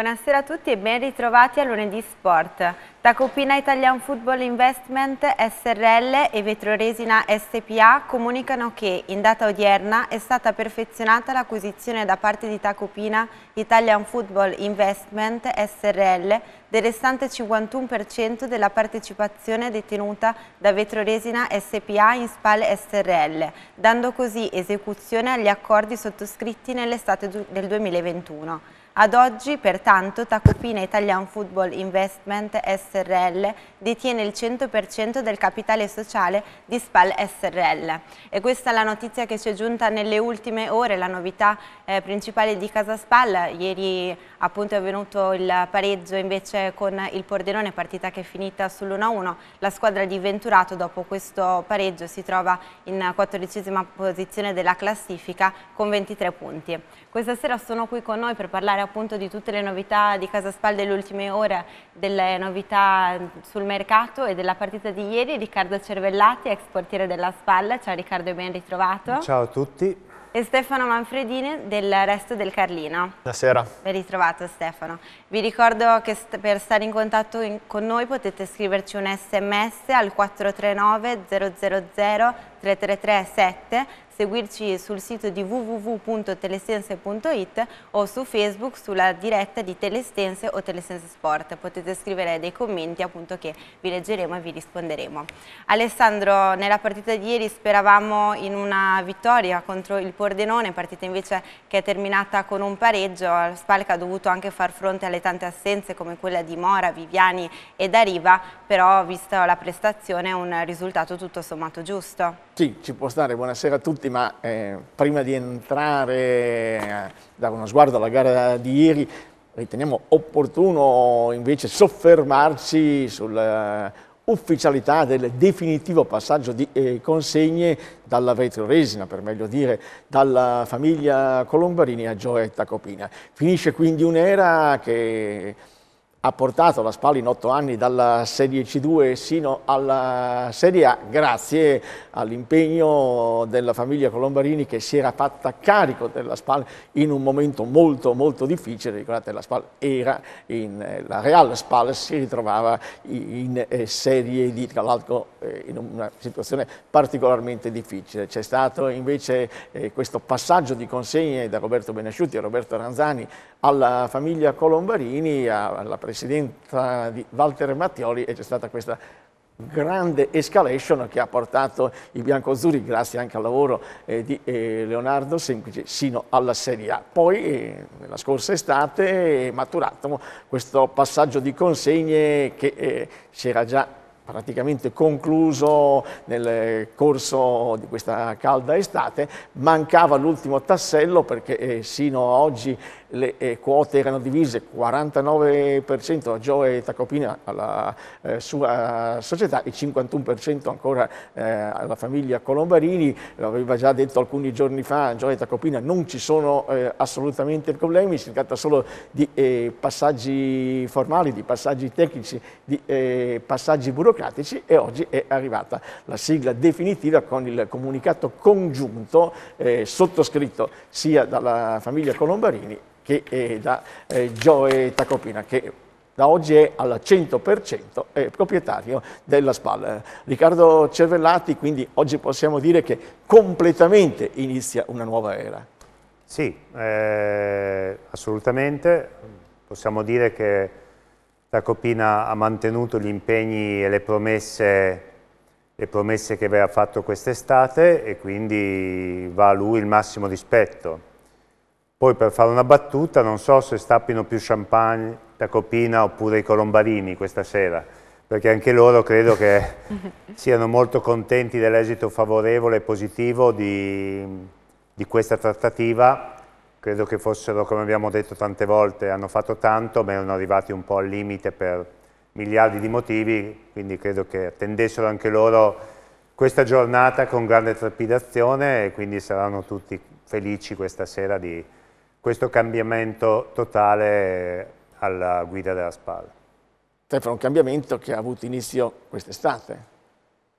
Buonasera a tutti e ben ritrovati a lunedì sport. Tacopina Italian Football Investment SRL e Vetroresina SPA comunicano che in data odierna è stata perfezionata l'acquisizione da parte di Tacopina Italian Football Investment SRL del restante 51% della partecipazione detenuta da Vetroresina SPA in SPAL SRL, dando così esecuzione agli accordi sottoscritti nell'estate del 2021. Ad oggi, pertanto, Tacopina Italian Football Investment SRL detiene il 100% del capitale sociale di Spal SRL. E questa è la notizia che ci è giunta nelle ultime ore, la novità eh, principale di Casa Spal. Ieri appunto è avvenuto il pareggio invece con il Pordenone, partita che è finita sull'1-1. La squadra di Venturato dopo questo pareggio si trova in quattordicesima posizione della classifica con 23 punti. Questa sera sono qui con noi per parlare appunto di tutte le novità di Casa Spal delle ultime ore, delle novità sul mercato e della partita di ieri. Riccardo Cervellati, ex portiere della Spalla. Ciao Riccardo e ben ritrovato. Ciao a tutti. E Stefano Manfredini del Resto del Carlino. Buonasera. Ben ritrovato Stefano. Vi ricordo che st per stare in contatto in con noi potete scriverci un sms al 439 000 3337 seguirci sul sito di www.telestense.it o su Facebook sulla diretta di Telestense o Telestense Sport. Potete scrivere dei commenti appunto che vi leggeremo e vi risponderemo. Alessandro, nella partita di ieri speravamo in una vittoria contro il Pordenone, partita invece che è terminata con un pareggio. Spalca ha dovuto anche far fronte alle tante assenze come quella di Mora, Viviani e Dariva, però vista la prestazione è un risultato tutto sommato giusto. Sì, ci può stare. Buonasera a tutti tutti, ma eh, prima di entrare, eh, dare uno sguardo alla gara di ieri, riteniamo opportuno invece soffermarci sulla ufficialità del definitivo passaggio di eh, consegne dalla vetroresina, per meglio dire, dalla famiglia Colombarini a Gioetta Copina. Finisce quindi un'era che ha portato la Spal in otto anni dalla Serie C2 sino alla Serie A grazie all'impegno della famiglia Colombarini che si era fatta carico della Spal in un momento molto molto difficile, ricordate la Spal era in, la Real Spal si ritrovava in, eh, Serie D, tra l'altro eh, in una situazione particolarmente difficile. C'è stato invece eh, questo passaggio di consegne da Roberto Benasciuti e Roberto Ranzani alla famiglia Colombarini, alla presidenza di Walter Mattioli e c'è stata questa grande escalation che ha portato i biancozzurri, grazie anche al lavoro eh, di eh, Leonardo Semplice, sino alla Serie A. Poi, eh, nella scorsa estate, è maturato questo passaggio di consegne che eh, si era già praticamente concluso nel corso di questa calda estate, mancava l'ultimo tassello perché eh, sino a oggi le eh, quote erano divise 49% a Gioe e Tacopina alla eh, sua società e 51% ancora eh, alla famiglia Colombarini, l'aveva già detto alcuni giorni fa, Gioe e Tacopina non ci sono eh, assolutamente problemi, si tratta solo di eh, passaggi formali, di passaggi tecnici, di eh, passaggi burocratici e oggi è arrivata la sigla definitiva con il comunicato congiunto sottoscritto sia dalla famiglia Colombarini che è da eh, Joe Tacopina, che da oggi è al 100% è proprietario della SPAL. Riccardo Cervellati, quindi oggi possiamo dire che completamente inizia una nuova era. Sì, eh, assolutamente. Possiamo dire che Tacopina ha mantenuto gli impegni e le promesse, le promesse che aveva fatto quest'estate e quindi va a lui il massimo rispetto. Poi per fare una battuta non so se stappino più champagne da Copina oppure i colombarini questa sera, perché anche loro credo che siano molto contenti dell'esito favorevole e positivo di, di questa trattativa. Credo che fossero, come abbiamo detto tante volte, hanno fatto tanto, ma erano arrivati un po' al limite per miliardi di motivi, quindi credo che attendessero anche loro questa giornata con grande trepidazione e quindi saranno tutti felici questa sera di questo cambiamento totale alla guida della spalla. Stefano, un cambiamento che ha avuto inizio quest'estate.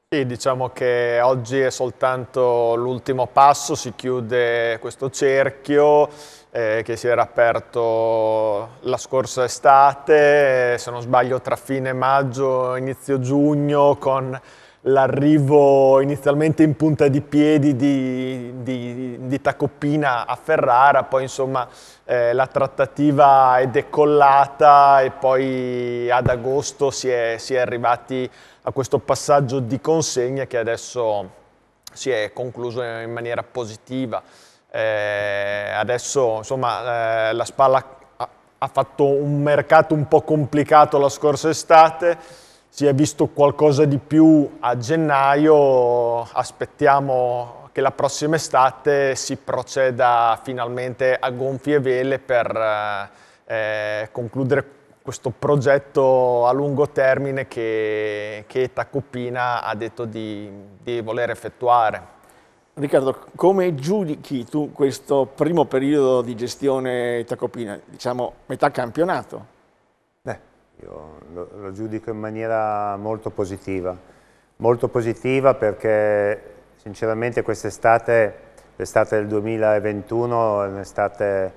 Sì, diciamo che oggi è soltanto l'ultimo passo, si chiude questo cerchio eh, che si era aperto la scorsa estate, eh, se non sbaglio tra fine maggio e inizio giugno con l'arrivo inizialmente in punta di piedi di, di, di Tacoppina a Ferrara, poi insomma eh, la trattativa è decollata e poi ad agosto si è, si è arrivati a questo passaggio di consegna che adesso si è concluso in maniera positiva. Eh, adesso insomma eh, la Spalla ha fatto un mercato un po' complicato la scorsa estate, si è visto qualcosa di più a gennaio, aspettiamo che la prossima estate si proceda finalmente a gonfie vele per eh, eh, concludere questo progetto a lungo termine che, che Tacoppina ha detto di, di voler effettuare. Riccardo, come giudichi tu questo primo periodo di gestione Tacoppina? Diciamo metà campionato. Io lo, lo giudico in maniera molto positiva, molto positiva perché sinceramente quest'estate, l'estate del 2021 è un'estate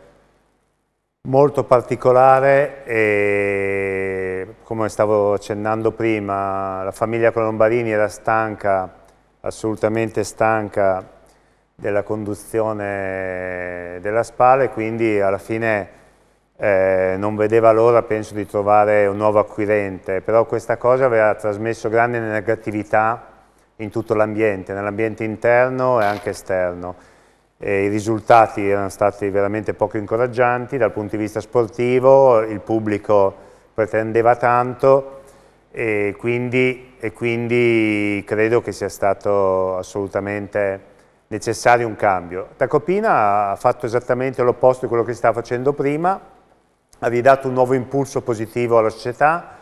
molto particolare e come stavo accennando prima, la famiglia Colombarini era stanca, assolutamente stanca della conduzione della spalla e quindi alla fine eh, non vedeva l'ora, penso, di trovare un nuovo acquirente, però questa cosa aveva trasmesso grande negatività in tutto l'ambiente, nell'ambiente interno e anche esterno. E I risultati erano stati veramente poco incoraggianti dal punto di vista sportivo, il pubblico pretendeva tanto e quindi, e quindi credo che sia stato assolutamente necessario un cambio. Tacopina ha fatto esattamente l'opposto di quello che stava facendo prima, ha ridato un nuovo impulso positivo alla società,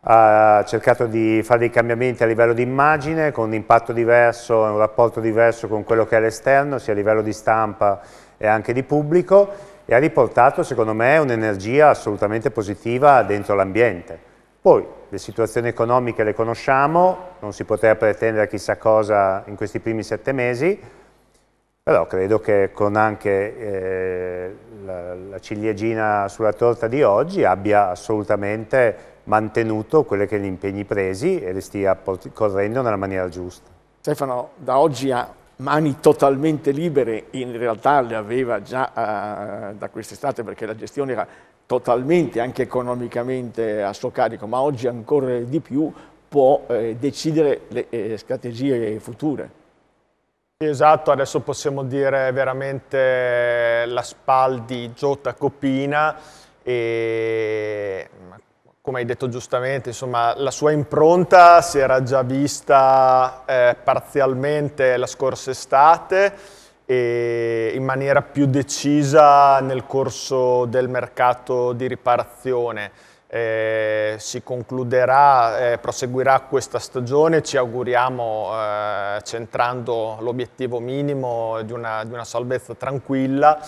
ha cercato di fare dei cambiamenti a livello di immagine, con un impatto diverso, un rapporto diverso con quello che è l'esterno, sia a livello di stampa e anche di pubblico, e ha riportato, secondo me, un'energia assolutamente positiva dentro l'ambiente. Poi, le situazioni economiche le conosciamo, non si poteva pretendere chissà cosa in questi primi sette mesi, però credo che con anche eh, la, la ciliegina sulla torta di oggi abbia assolutamente mantenuto quelli che gli impegni presi e li stia correndo nella maniera giusta. Stefano da oggi ha mani totalmente libere, in realtà le aveva già uh, da quest'estate perché la gestione era totalmente anche economicamente a suo carico, ma oggi ancora di più può eh, decidere le eh, strategie future. Esatto, adesso possiamo dire veramente la di Giotta Copina e come hai detto giustamente, insomma, la sua impronta si era già vista eh, parzialmente la scorsa estate e in maniera più decisa nel corso del mercato di riparazione eh, si concluderà, eh, proseguirà questa stagione, ci auguriamo eh, centrando l'obiettivo minimo di una, di una, salvezza tranquilla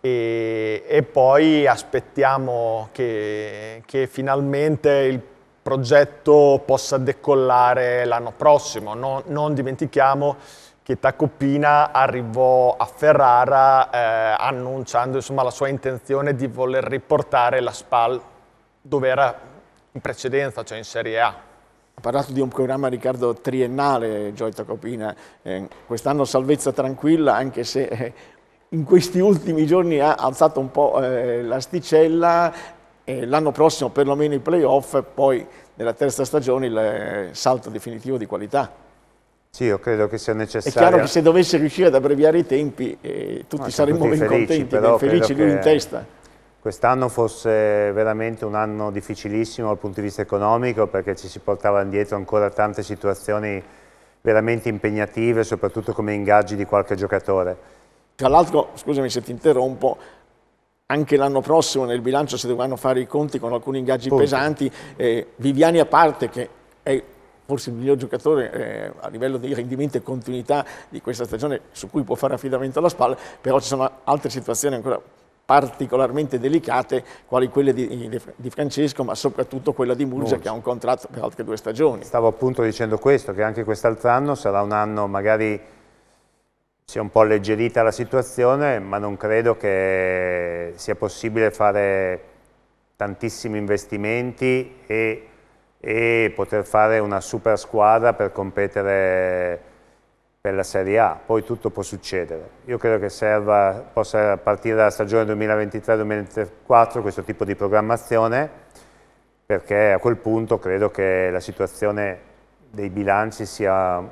e, e poi aspettiamo che, che finalmente il progetto possa decollare l'anno prossimo. No, non dimentichiamo che Tacoppina arrivò a Ferrara eh, annunciando insomma, la sua intenzione di voler riportare la SPAL dove era in precedenza, cioè in Serie A. Ha parlato di un programma, Riccardo, triennale, Gioia Copina. Eh, quest'anno salvezza tranquilla, anche se eh, in questi ultimi giorni ha alzato un po' eh, l'asticella. l'anno prossimo, perlomeno i playoff, poi nella terza stagione il eh, salto definitivo di qualità. Sì, io credo che sia necessario. È chiaro che se dovesse riuscire ad abbreviare i tempi, eh, tutti saremmo tutti ben felici, contenti, felici, lui che... in testa Quest'anno fosse veramente un anno difficilissimo dal punto di vista economico perché ci si portava indietro ancora tante situazioni veramente impegnative, soprattutto come ingaggi di qualche giocatore. Tra l'altro, scusami se ti interrompo, anche l'anno prossimo nel bilancio si dovranno fare i conti con alcuni ingaggi Punto. pesanti, eh, Viviani a parte che è forse il miglior giocatore eh, a livello di rendimento e continuità di questa stagione su cui può fare affidamento alla spalla, però ci sono altre situazioni ancora particolarmente delicate, quali quelle di, di Francesco, ma soprattutto quella di Murgia, Murgia, che ha un contratto per altre due stagioni. Stavo appunto dicendo questo, che anche quest'altro anno sarà un anno magari si è un po' alleggerita la situazione, ma non credo che sia possibile fare tantissimi investimenti e, e poter fare una super squadra per competere per la Serie A, poi tutto può succedere. Io credo che serva, possa partire dalla stagione 2023-2024 questo tipo di programmazione, perché a quel punto credo che la situazione dei bilanci sia,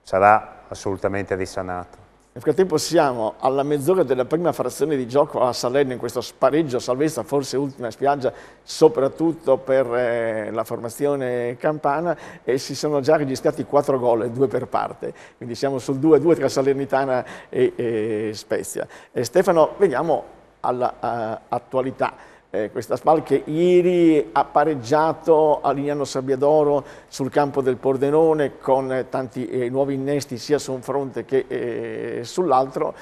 sarà assolutamente risanata. Nel frattempo siamo alla mezz'ora della prima frazione di gioco a Salerno in questo spareggio salvezza, forse ultima spiaggia, soprattutto per eh, la formazione campana e si sono già registrati quattro gol, due per parte. Quindi siamo sul 2-2 tra Salernitana e, e Spezia. E eh, Stefano, veniamo all'attualità. Eh, eh, questa SPAL che ieri ha pareggiato a Lignano Sabbiadoro sul campo del Pordenone con tanti eh, nuovi innesti sia su un fronte che eh, sull'altro,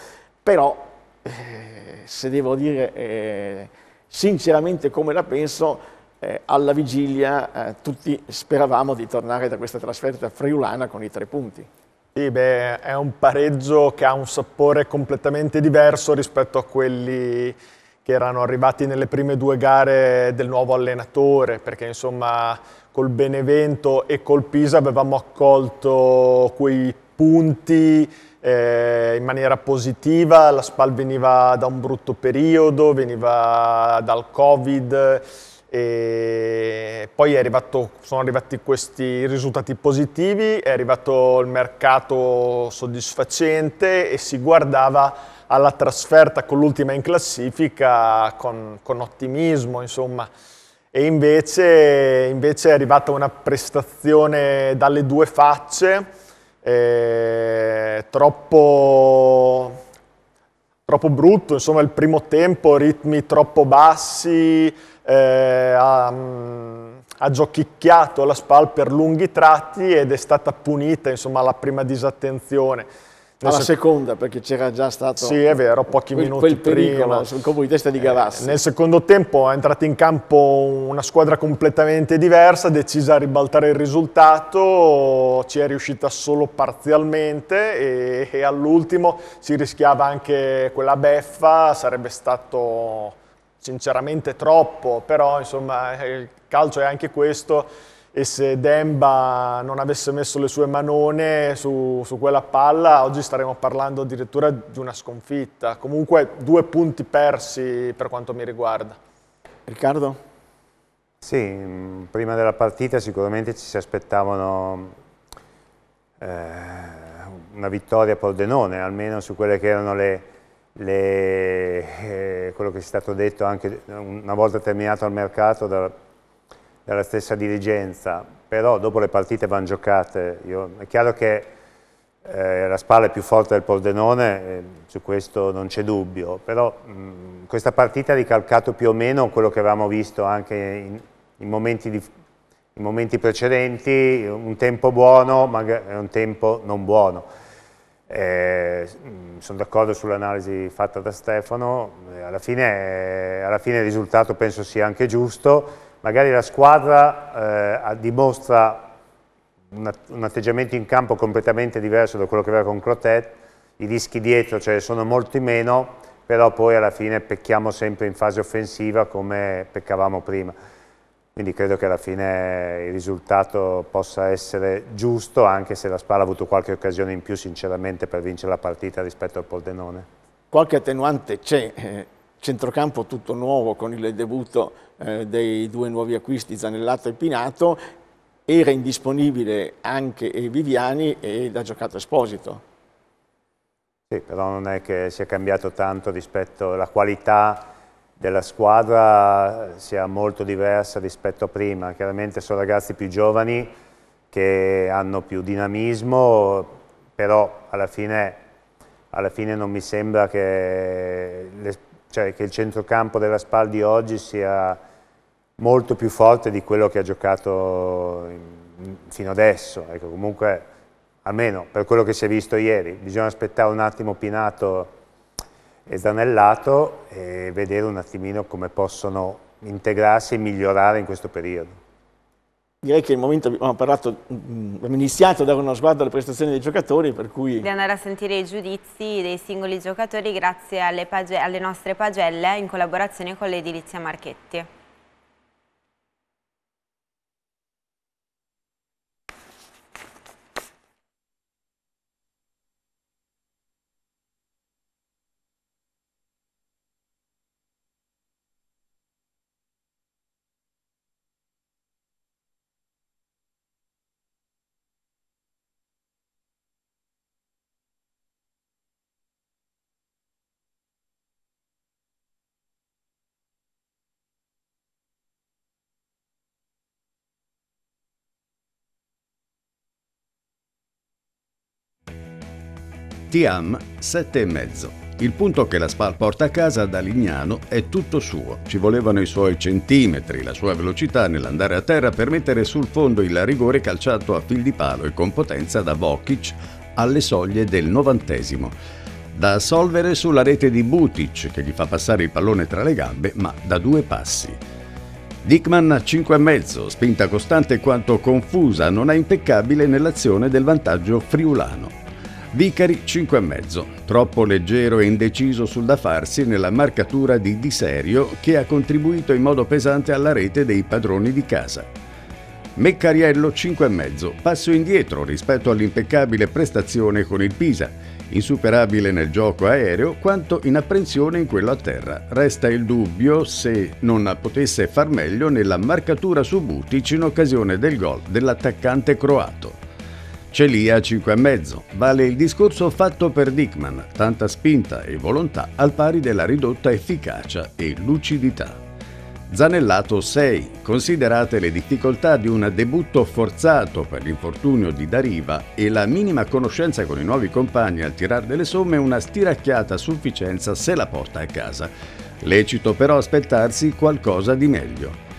però eh, se devo dire eh, sinceramente come la penso, alla vigilia eh, tutti speravamo di tornare da questa trasferta friulana con i tre punti. Sì, beh, è un pareggio che ha un sapore completamente diverso rispetto a quelli che erano arrivati nelle prime due gare del nuovo allenatore, perché insomma col Benevento e col Pisa avevamo accolto quei punti eh, in maniera positiva, la SPAL veniva da un brutto periodo, veniva dal Covid e poi arrivato, sono arrivati questi risultati positivi, è arrivato il mercato soddisfacente e si guardava alla trasferta con l'ultima in classifica con, con ottimismo, insomma. E invece, invece, è arrivata una prestazione dalle due facce, eh, troppo, troppo, brutto, insomma il primo tempo, ritmi troppo bassi, eh, ha, ha giochicchiato la SPAL per lunghi tratti ed è stata punita insomma, la prima disattenzione alla sec- seconda perché c'era già stato sì, è vero, pochi quel, minuti quel prima sul colpo di testa di Galassi. Eh, nel secondo tempo è entrata in campo una squadra completamente diversa, decisa a ribaltare il risultato, ci è riuscita solo parzialmente e, e all'ultimo si rischiava anche quella beffa, sarebbe stato sinceramente troppo, però insomma eh, il calcio è anche questo e se Demba non avesse messo le sue manone su, su, quella palla oggi staremmo parlando addirittura di una sconfitta. Comunque due punti persi per quanto mi riguarda. Riccardo? Sì, mm, prima della partita sicuramente ci si aspettavano eh, una vittoria per Denone, almeno su quelle che erano le, le eh, quello che è stato detto anche una volta terminato al mercato da, dalla stessa dirigenza, però dopo le partite vanno giocate. Io, è chiaro che eh, la spalla è più forte del Pordenone, eh, su questo non c'è dubbio, però mh, questa partita ha ricalcato più o meno quello che avevamo visto anche in, in, momenti, di, in momenti, precedenti, un tempo buono e un tempo non buono. Eh, sono d'accordo sull'analisi fatta da Stefano, alla fine, eh, alla fine il risultato penso sia anche giusto, magari la squadra eh, dimostra un, un atteggiamento in campo completamente diverso da quello che aveva con Crotet, i rischi dietro ce sono molti meno, però poi alla fine pecchiamo sempre in fase offensiva come peccavamo prima. Quindi credo che alla fine il risultato possa essere giusto, anche se la Spalla ha avuto qualche occasione in più sinceramente per vincere la partita rispetto al Pordenone. Qualche attenuante c'è, eh, centrocampo tutto nuovo con il debutto eh, dei due nuovi acquisti Zanellato e Pinato, era indisponibile anche Viviani e l'ha giocato Esposito. Sì, però non è che sia cambiato tanto rispetto alla qualità della squadra sia molto diversa rispetto a prima. Chiaramente sono ragazzi più giovani che hanno più dinamismo, però alla fine, alla fine non mi sembra che le, cioè che il centrocampo della SPAL di oggi sia molto più forte di quello che ha giocato in, fino adesso, ecco, comunque almeno per quello che si è visto ieri, bisogna aspettare un attimo Pinato e Zanellato e vedere un attimino come possono integrarsi e migliorare in questo periodo direi che il momento abbiamo parlato, mm, abbiamo iniziato a dare uno sguardo alle prestazioni dei giocatori, per cui... Di andare a sentire i giudizi dei singoli giocatori grazie alle, alle nostre pagelle in collaborazione con l'edilizia Marchetti. Tiam 7,5. Il punto che la Spal porta a casa da Lignano è tutto suo. Ci volevano i suoi centimetri, la sua velocità nell'andare a terra per mettere sul fondo il rigore calciato a fil di palo e con potenza da Vokic alle soglie del novantesimo. Da assolvere sulla rete di Butic che gli fa passare il pallone tra le gambe ma da due passi. Dickman a 5,5, spinta costante quanto confusa, non è impeccabile nell'azione del vantaggio friulano. Vicari 5,5, troppo leggero e indeciso sul da farsi nella marcatura di Di Serio che ha contribuito in modo pesante alla rete dei padroni di casa. Meccariello 5,5, passo indietro rispetto all'impeccabile prestazione con il Pisa, insuperabile nel gioco aereo quanto in apprensione in quello a terra. Resta il dubbio se non potesse far meglio nella marcatura su Butic in occasione del gol dell'attaccante croato c'è lì a 5,5. Vale il discorso fatto per Dickman, tanta spinta e volontà al pari della ridotta efficacia e lucidità. Zanellato 6. Considerate le difficoltà di un debutto forzato per l'infortunio di Dariva e la minima conoscenza con i nuovi compagni al tirar delle somme una stiracchiata sufficienza se la porta a casa. Lecito però aspettarsi qualcosa di meglio.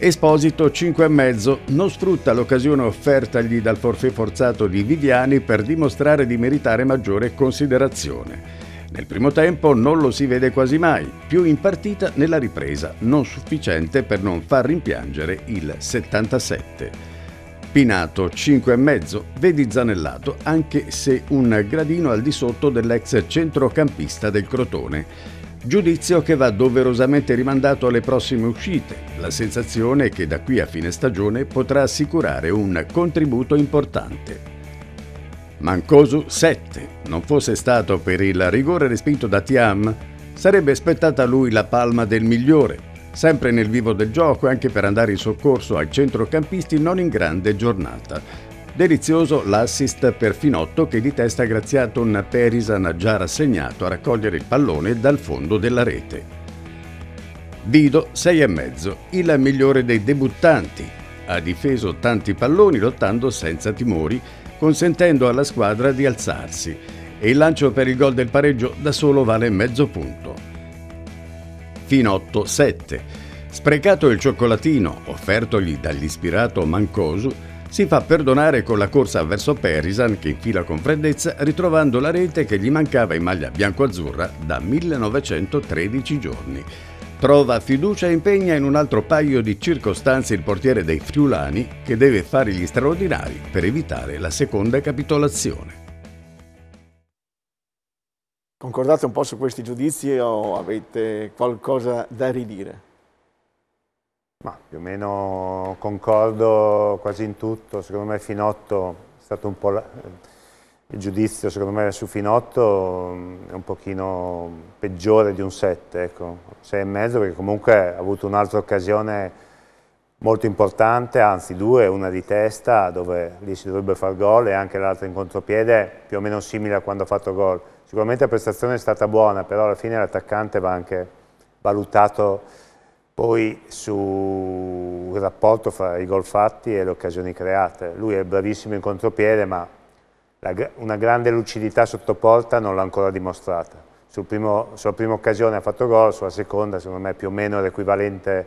Esposito 5,5 non sfrutta l'occasione offertagli dal forfè forzato di Viviani per dimostrare di meritare maggiore considerazione. Nel primo tempo non lo si vede quasi mai, più in partita nella ripresa, non sufficiente per non far rimpiangere il 77. Pinato 5,5 vedi Zanellato anche se un gradino al di sotto dell'ex centrocampista del Crotone. Giudizio che va doverosamente rimandato alle prossime uscite. La sensazione è che da qui a fine stagione potrà assicurare un contributo importante. Mancosu 7. Non fosse stato per il rigore respinto da Tiam, sarebbe spettata lui la palma del migliore, sempre nel vivo del gioco anche per andare in soccorso ai centrocampisti non in grande giornata. Delizioso l'assist per Finotto che di testa ha graziato un Perisan già rassegnato a raccogliere il pallone dal fondo della rete. Dido 6,5, il migliore dei debuttanti. Ha difeso tanti palloni lottando senza timori, consentendo alla squadra di alzarsi e il lancio per il gol del pareggio da solo vale mezzo punto. Finotto 7. Sprecato il cioccolatino offertogli dall'ispirato Mancosu, si fa perdonare con la corsa verso Perisan che infila con freddezza ritrovando la rete che gli mancava in maglia bianco-azzurra da 1913 giorni. Trova fiducia e impegna in un altro paio di circostanze il portiere dei Friulani che deve fare gli straordinari per evitare la seconda capitolazione. Concordate un po' su questi giudizi o avete qualcosa da ridire? Ma più o meno concordo quasi in tutto, secondo me Finotto è stato un po' la, eh, il giudizio secondo me su Finotto mm, è un pochino peggiore di un 7, ecco, 6,5 perché comunque ha avuto un'altra occasione molto importante, anzi due, una di testa dove lì si dovrebbe far gol e anche l'altra in contropiede più o meno simile a quando ha fatto gol. Sicuramente la prestazione è stata buona, però alla fine l'attaccante va anche valutato poi sul rapporto fra i gol fatti e le occasioni create. Lui è bravissimo in contropiede, ma la, una grande lucidità sotto porta non l'ha ancora dimostrata. Sul primo, sulla prima occasione ha fatto gol, sulla seconda secondo me più o meno l'equivalente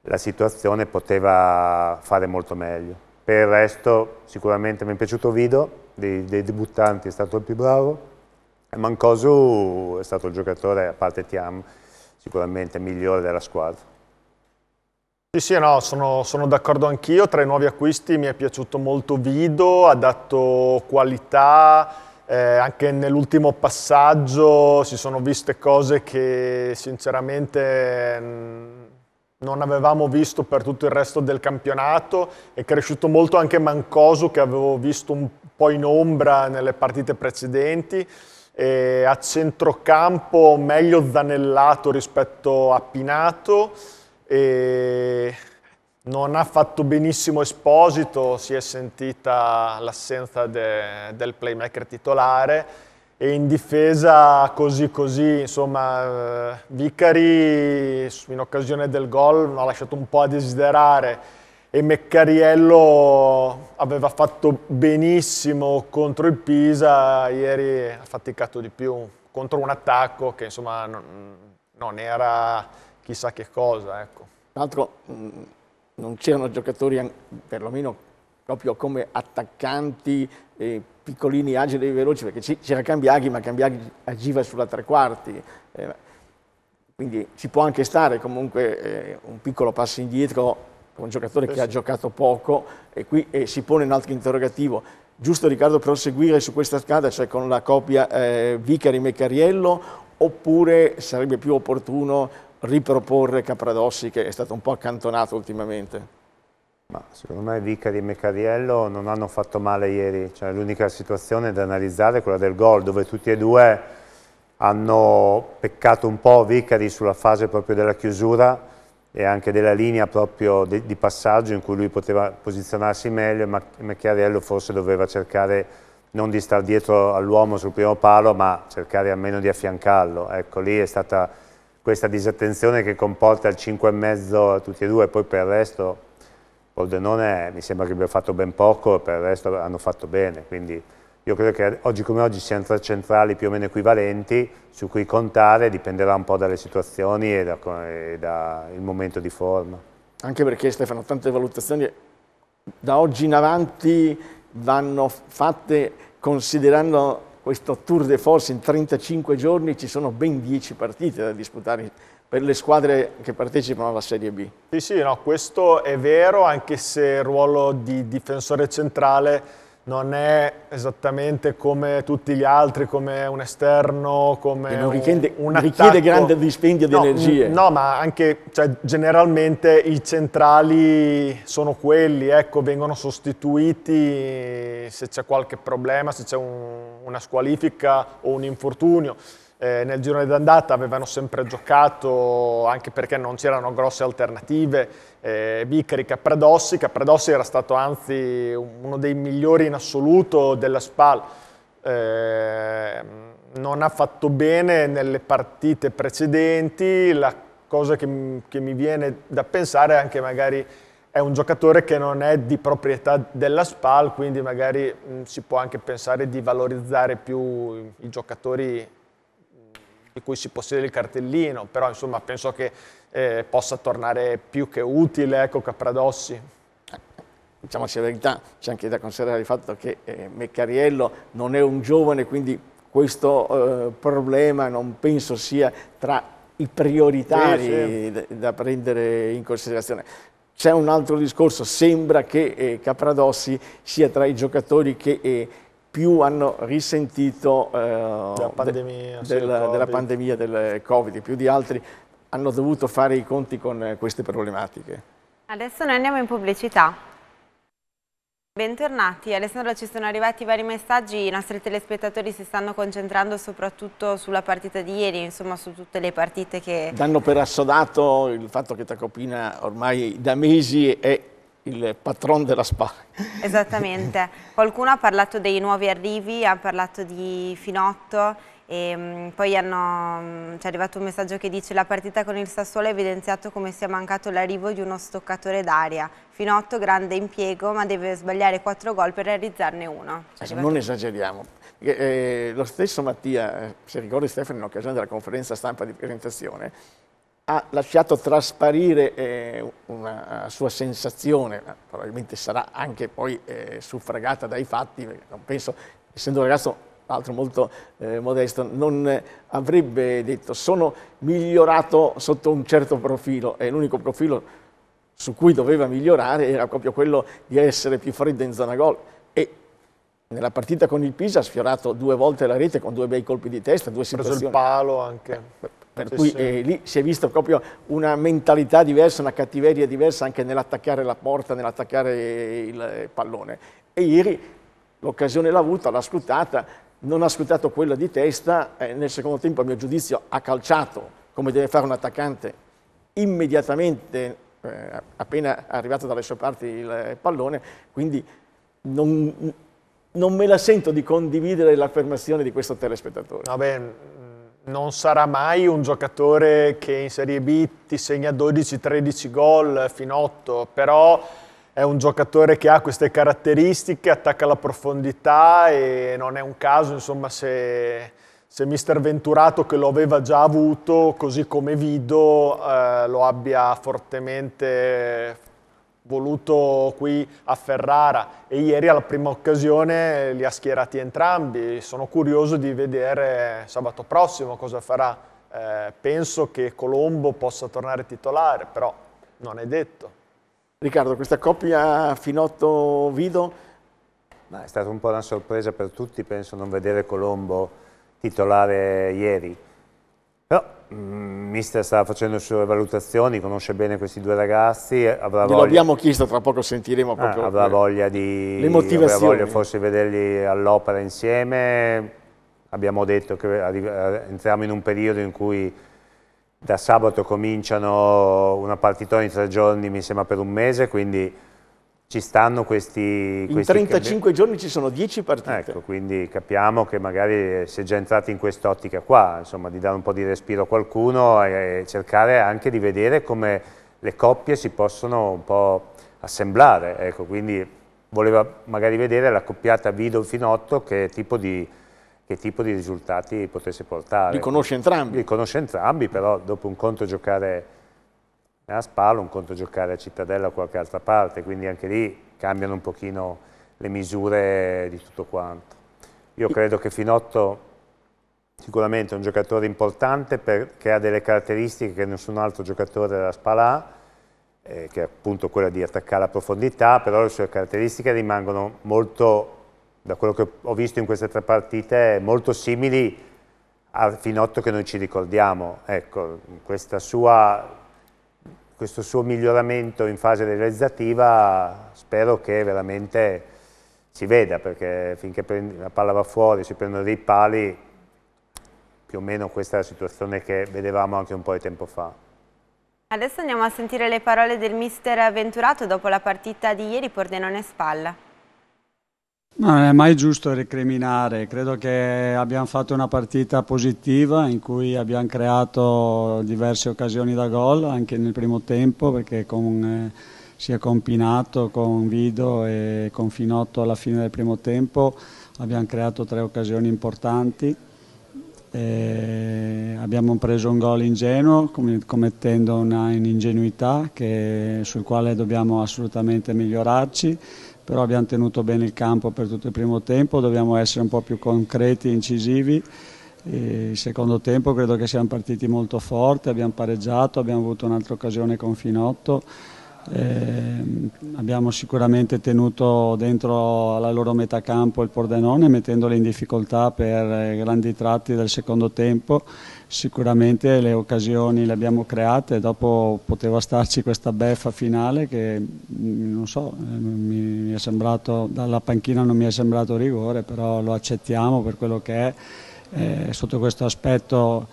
la situazione poteva fare molto meglio. Per il resto sicuramente mi è piaciuto Vido, dei, dei debuttanti è stato il più bravo, e Mancosu è stato il giocatore, a parte Tiam, sicuramente migliore della squadra. Sì, sì, no, sono, sono d'accordo anch'io. Tra i nuovi acquisti mi è piaciuto molto Vido, ha dato qualità, eh, anche nell'ultimo passaggio si sono viste cose che sinceramente mm, non avevamo visto per tutto il resto del campionato. È cresciuto molto anche Mancoso che avevo visto un po' in ombra nelle partite precedenti eh, a centrocampo meglio zanellato rispetto a Pinato, eh, non ha fatto benissimo Esposito, si è sentita l'assenza de, del playmaker titolare e in difesa così così, insomma, eh, Vicari in occasione del gol ha lasciato un po' a desiderare e Meccariello aveva fatto benissimo contro il Pisa, ieri ha faticato di più contro un attacco che insomma non, era chissà che cosa. Ecco. Tra l'altro mm, non c'erano giocatori perlomeno proprio come attaccanti eh, piccolini, agili e veloci, perché c'era Cambiaghi, ma Cambiaghi agiva sulla tre quarti. Eh, quindi ci può anche stare comunque eh, un piccolo passo indietro un giocatore che ha giocato poco e qui e eh, si pone un altro interrogativo. Giusto Riccardo proseguire su questa strada, cioè con la coppia eh, Vicari-Meccariello oppure sarebbe più opportuno riproporre Capradossi che è stato un po' accantonato ultimamente? Ma secondo me Vicari e Meccariello non hanno fatto male ieri, cioè, l'unica situazione da analizzare è quella del gol dove tutti e due hanno peccato un po' Vicari sulla fase proprio della chiusura e anche della linea proprio di, di passaggio in cui lui poteva posizionarsi meglio, ma Macchiariello forse doveva cercare non di stare dietro all'uomo sul primo palo, ma cercare almeno di affiancarlo. Ecco, lì è stata questa disattenzione che comporta il 5,5 a tutti e due, poi per il resto Pordenone eh, mi sembra che abbia fatto ben poco, per il resto hanno fatto bene, quindi io credo che oggi come oggi siano tre centrali più o meno equivalenti su cui contare, dipenderà un po' dalle situazioni e dal da momento di forma. Anche perché Stefano, tante valutazioni da oggi in avanti vanno fatte considerando questo tour de force in 35 giorni ci sono ben 10 partite da disputare per le squadre che partecipano alla Serie B. Sì, sì, no, questo è vero, anche se il ruolo di difensore centrale non è esattamente come tutti gli altri, come un esterno, come che non richiede, un, un richiede grande dispendio no, di energie. No, ma anche cioè, generalmente i centrali sono quelli, ecco, vengono sostituiti se c'è qualche problema, se c'è un, una squalifica o un infortunio eh, nel girone d'andata avevano sempre giocato anche perché non c'erano grosse alternative, eh, Vicari, Capradossi, Capradossi era stato anzi uno dei migliori in assoluto della SPAL, eh, non ha fatto bene nelle partite precedenti, la cosa che, che mi viene da pensare è anche magari è un giocatore che non è di proprietà della SPAL, quindi magari mh, si può anche pensare di valorizzare più i giocatori di cui si possiede il cartellino, però insomma penso che eh, possa tornare più che utile ecco, Capradossi. Diciamoci la verità, c'è anche da considerare il fatto che eh, Meccariello non è un giovane, quindi questo eh, problema non penso sia tra i prioritari sì, sì. Da, da prendere in considerazione. C'è un altro discorso, sembra che eh, Capradossi sia tra i giocatori che eh, più hanno risentito eh, pandemia, de, del, della pandemia del Covid, più di altri hanno dovuto fare i conti con eh, queste problematiche. Adesso noi andiamo in pubblicità. Bentornati, Alessandro ci sono arrivati vari messaggi, i nostri telespettatori si stanno concentrando soprattutto sulla partita di ieri, insomma su tutte le partite che... Danno per assodato il fatto che Tacopina ormai da mesi è il patron della spa. Esattamente. Qualcuno ha parlato dei nuovi arrivi, ha parlato di Finotto e ehm, poi ci è arrivato un messaggio che dice la partita con il Sassuolo ha evidenziato come sia mancato l'arrivo di uno stoccatore d'aria. Finotto grande impiego ma deve sbagliare quattro gol per realizzarne uno. Adesso, non esageriamo. Eh, eh, lo stesso Mattia, eh, se ricordi Stefano in occasione della conferenza stampa di presentazione, ha lasciato trasparire eh, una eh, sua sensazione, eh, probabilmente sarà anche poi eh, suffragata dai fatti, non penso, essendo un ragazzo l'altro molto eh, modesto, non avrebbe detto sono migliorato sotto un certo profilo e l'unico profilo su cui doveva migliorare era proprio quello di essere più freddo in zona gol nella partita con il Pisa ha sfiorato due volte la rete con due bei colpi di testa, due situazioni. preso il palo anche. Eh, per, cui Eh, lì si è visto proprio una mentalità diversa, una cattiveria diversa anche nell'attaccare la porta, nell'attaccare il eh, pallone. E ieri l'occasione l'ha avuta, l'ha sfruttata, non ha sfruttato quella di testa, eh, nel secondo tempo a mio giudizio ha calciato come deve fare un attaccante immediatamente eh, appena arrivato dalle sue parti il eh, pallone, quindi non, non me la sento di condividere l'affermazione di questo telespettatore. Vabbè, non sarà mai un giocatore che in Serie B ti segna 12-13 gol 8, però è un giocatore che ha queste caratteristiche, attacca la profondità e non è un caso insomma, se, se mister Venturato che lo aveva già avuto, così come Vido, eh, lo abbia fortemente voluto qui a Ferrara e ieri alla prima occasione li ha schierati entrambi. Sono curioso di vedere sabato prossimo cosa farà. Eh, penso che Colombo possa tornare titolare, però non è detto. Riccardo, questa coppia Finotto-Vido? È stata un po' una sorpresa per tutti, penso, non vedere Colombo titolare ieri. Però mm, mister sta facendo le sue valutazioni, conosce bene questi due ragazzi, eh, avrà voglia... L'abbiamo chiesto, tra poco sentiremo ah, proprio... Ah, avrà voglia di... Le motivazioni. Avrà voglia forse vederli all'opera insieme. Abbiamo detto che eh, eh, entriamo in un periodo in cui da sabato cominciano una partita di tre giorni, mi sembra per un mese, quindi ci stanno questi... questi in 35 giorni ci sono 10 partite. Ecco, quindi capiamo che magari si è già entrati in quest'ottica qua, insomma, di dare un po' di respiro a qualcuno e cercare anche di vedere come le coppie si possono un po' assemblare, ecco, quindi voleva magari vedere la coppiata Vido-Finotto che tipo di che tipo di risultati potesse portare. Li conosce entrambi. Li conosce entrambi, però dopo un conto giocare a Spal, un conto giocare a Cittadella o qualche altra parte, quindi anche lì cambiano un pochino le misure di tutto quanto. Io credo che Finotto sicuramente è un giocatore importante perché ha delle caratteristiche che nessun altro giocatore della Spal eh, che è appunto quella di attaccare a profondità, però le sue caratteristiche rimangono molto, da quello che ho visto in queste tre partite, molto simili al Finotto che noi ci ricordiamo. Ecco, questa sua questo suo miglioramento in fase realizzativa spero che veramente si veda, perché finché la palla va fuori, si prendono dei pali, più o meno questa è la situazione che vedevamo anche un po' di tempo fa. Adesso andiamo a sentire le parole del mister Venturato dopo la partita di ieri Pordenone-Spalla. Non è mai giusto recriminare, credo che abbiamo fatto una partita positiva in cui abbiamo creato diverse occasioni da gol anche nel primo tempo perché con, eh, sia con Pinato, con Vido e con Finotto alla fine del primo tempo abbiamo creato tre occasioni importanti. E abbiamo preso un gol ingenuo commettendo un'ingenuità sul quale dobbiamo assolutamente migliorarci però abbiamo tenuto bene il campo per tutto il primo tempo, dobbiamo essere un po' più concreti e incisivi. E il secondo tempo credo che siamo partiti molto forte, abbiamo pareggiato, abbiamo avuto un'altra occasione con Finotto, eh, abbiamo sicuramente tenuto dentro alla loro metà campo il Pordenone mettendoli in difficoltà per eh, grandi tratti del secondo tempo Sicuramente le occasioni le abbiamo create, dopo poteva starci questa beffa finale che mm, non so, eh, mi è sembrato, dalla panchina non mi è sembrato rigore, però lo accettiamo per quello che è. Eh, sotto questo aspetto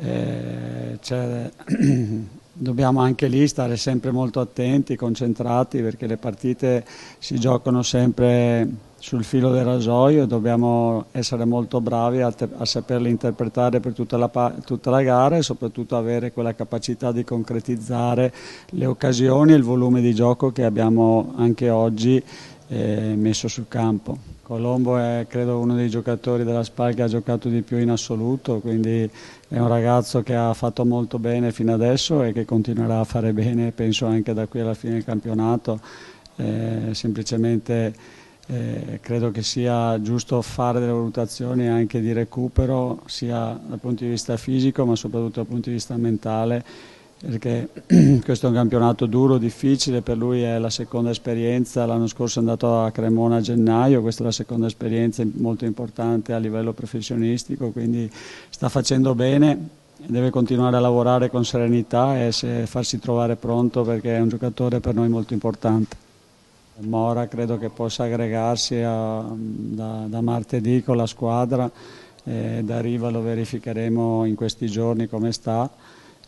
eh, cioè, dobbiamo anche lì stare sempre molto attenti, concentrati, perché le partite si giocano sempre sul filo del rasoio, dobbiamo essere molto bravi a, te, a saperli interpretare per tutta la, tutta la, gara e soprattutto avere quella capacità di concretizzare le occasioni e il volume di gioco che abbiamo anche oggi eh, messo sul campo. Colombo è credo uno dei giocatori della SPAL che ha giocato di più in assoluto, quindi è un ragazzo che ha fatto molto bene fino adesso e che continuerà a fare bene penso anche da qui alla fine del campionato. Eh, semplicemente eh, credo che sia giusto fare delle valutazioni anche di recupero sia dal punto di vista fisico ma soprattutto dal punto di vista mentale perché questo è un campionato duro, difficile, per lui è la seconda esperienza, l'anno scorso è andato a Cremona a gennaio, questa è la seconda esperienza molto importante a livello professionistico, quindi sta facendo bene, deve continuare a lavorare con serenità e farsi trovare pronto perché è un giocatore per noi molto importante. Mora credo che possa aggregarsi a, da, da, martedì con la squadra, eh, da Riva lo verificheremo in questi giorni come sta.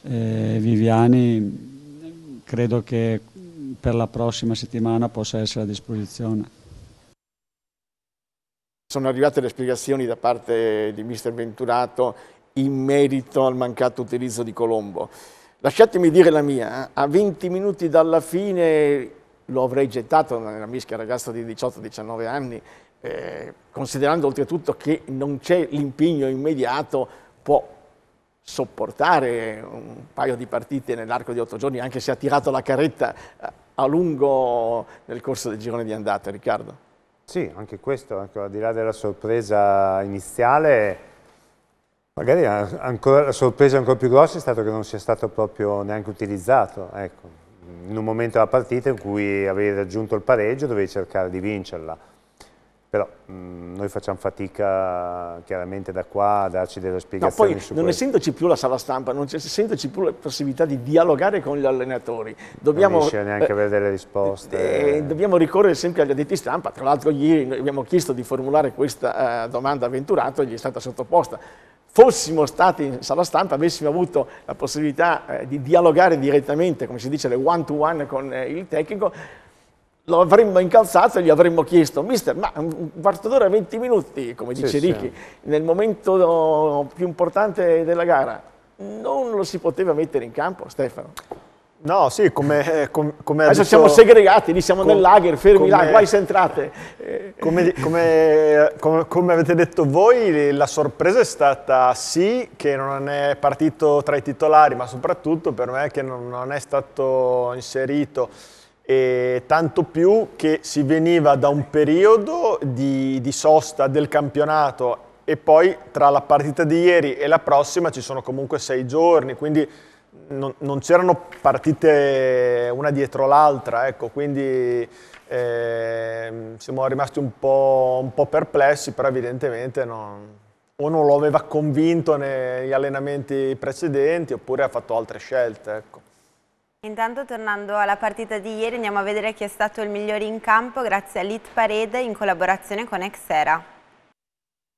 Eh, Viviani credo che per la prossima settimana possa essere a disposizione. Sono arrivate le spiegazioni da parte di mister Venturato in merito al mancato utilizzo di Colombo. Lasciatemi dire la mia, eh. a 20 minuti dalla fine lo avrei gettato nella mischia ragazza di 18-19 anni, eh, considerando oltretutto che non c'è l'impegno immediato, può sopportare un paio di partite nell'arco di otto giorni, anche se ha tirato la carretta eh, a lungo nel corso del girone di andata, Riccardo. Sì, anche questo, anche ecco, al di là della sorpresa iniziale, magari ancora, la sorpresa ancora più grossa è stata che non sia stato proprio neanche utilizzato. Ecco in un momento della partita in cui avevi raggiunto il pareggio dovevi cercare di vincerla. Però mh, mm, noi facciamo fatica chiaramente da qua a darci delle spiegazioni. No, poi non questo. essendoci più la sala stampa, non essendoci più la possibilità di dialogare con gli allenatori, dobbiamo... Non riesce neanche eh, avere delle risposte. Eh, eh, dobbiamo ricorrere sempre agli addetti stampa, tra l'altro ieri abbiamo chiesto di formulare questa eh, domanda a Venturato e gli è stata sottoposta fossimo stati in sala stampa, avessimo avuto la possibilità eh, di dialogare direttamente, come si dice, le one to one con eh, il tecnico, lo avremmo incalzato e gli avremmo chiesto, mister, ma un quarto d'ora, 20 minuti, come dice sì, Ricchi, sì. nel momento più importante della gara, non lo si poteva mettere in campo, Stefano? No, sì, come... Eh, come, come Adesso detto, siamo segregati, lì siamo com, nel lager, fermi là, guai se entrate. Come, come, avete detto voi, la sorpresa è stata sì che non è partito tra i titolari, ma soprattutto per me che non, non è stato inserito e tanto più che si veniva da un periodo di, di, sosta del campionato e poi tra la partita di ieri e la prossima ci sono comunque sei giorni, quindi non, non c'erano partite una dietro l'altra, ecco, quindi eh, siamo rimasti un po', un po', perplessi, però evidentemente non, o non lo aveva convinto negli allenamenti precedenti oppure ha fatto altre scelte. Ecco. Intanto tornando alla partita di ieri andiamo a vedere chi è stato il migliore in campo grazie a Parade in collaborazione con Exera.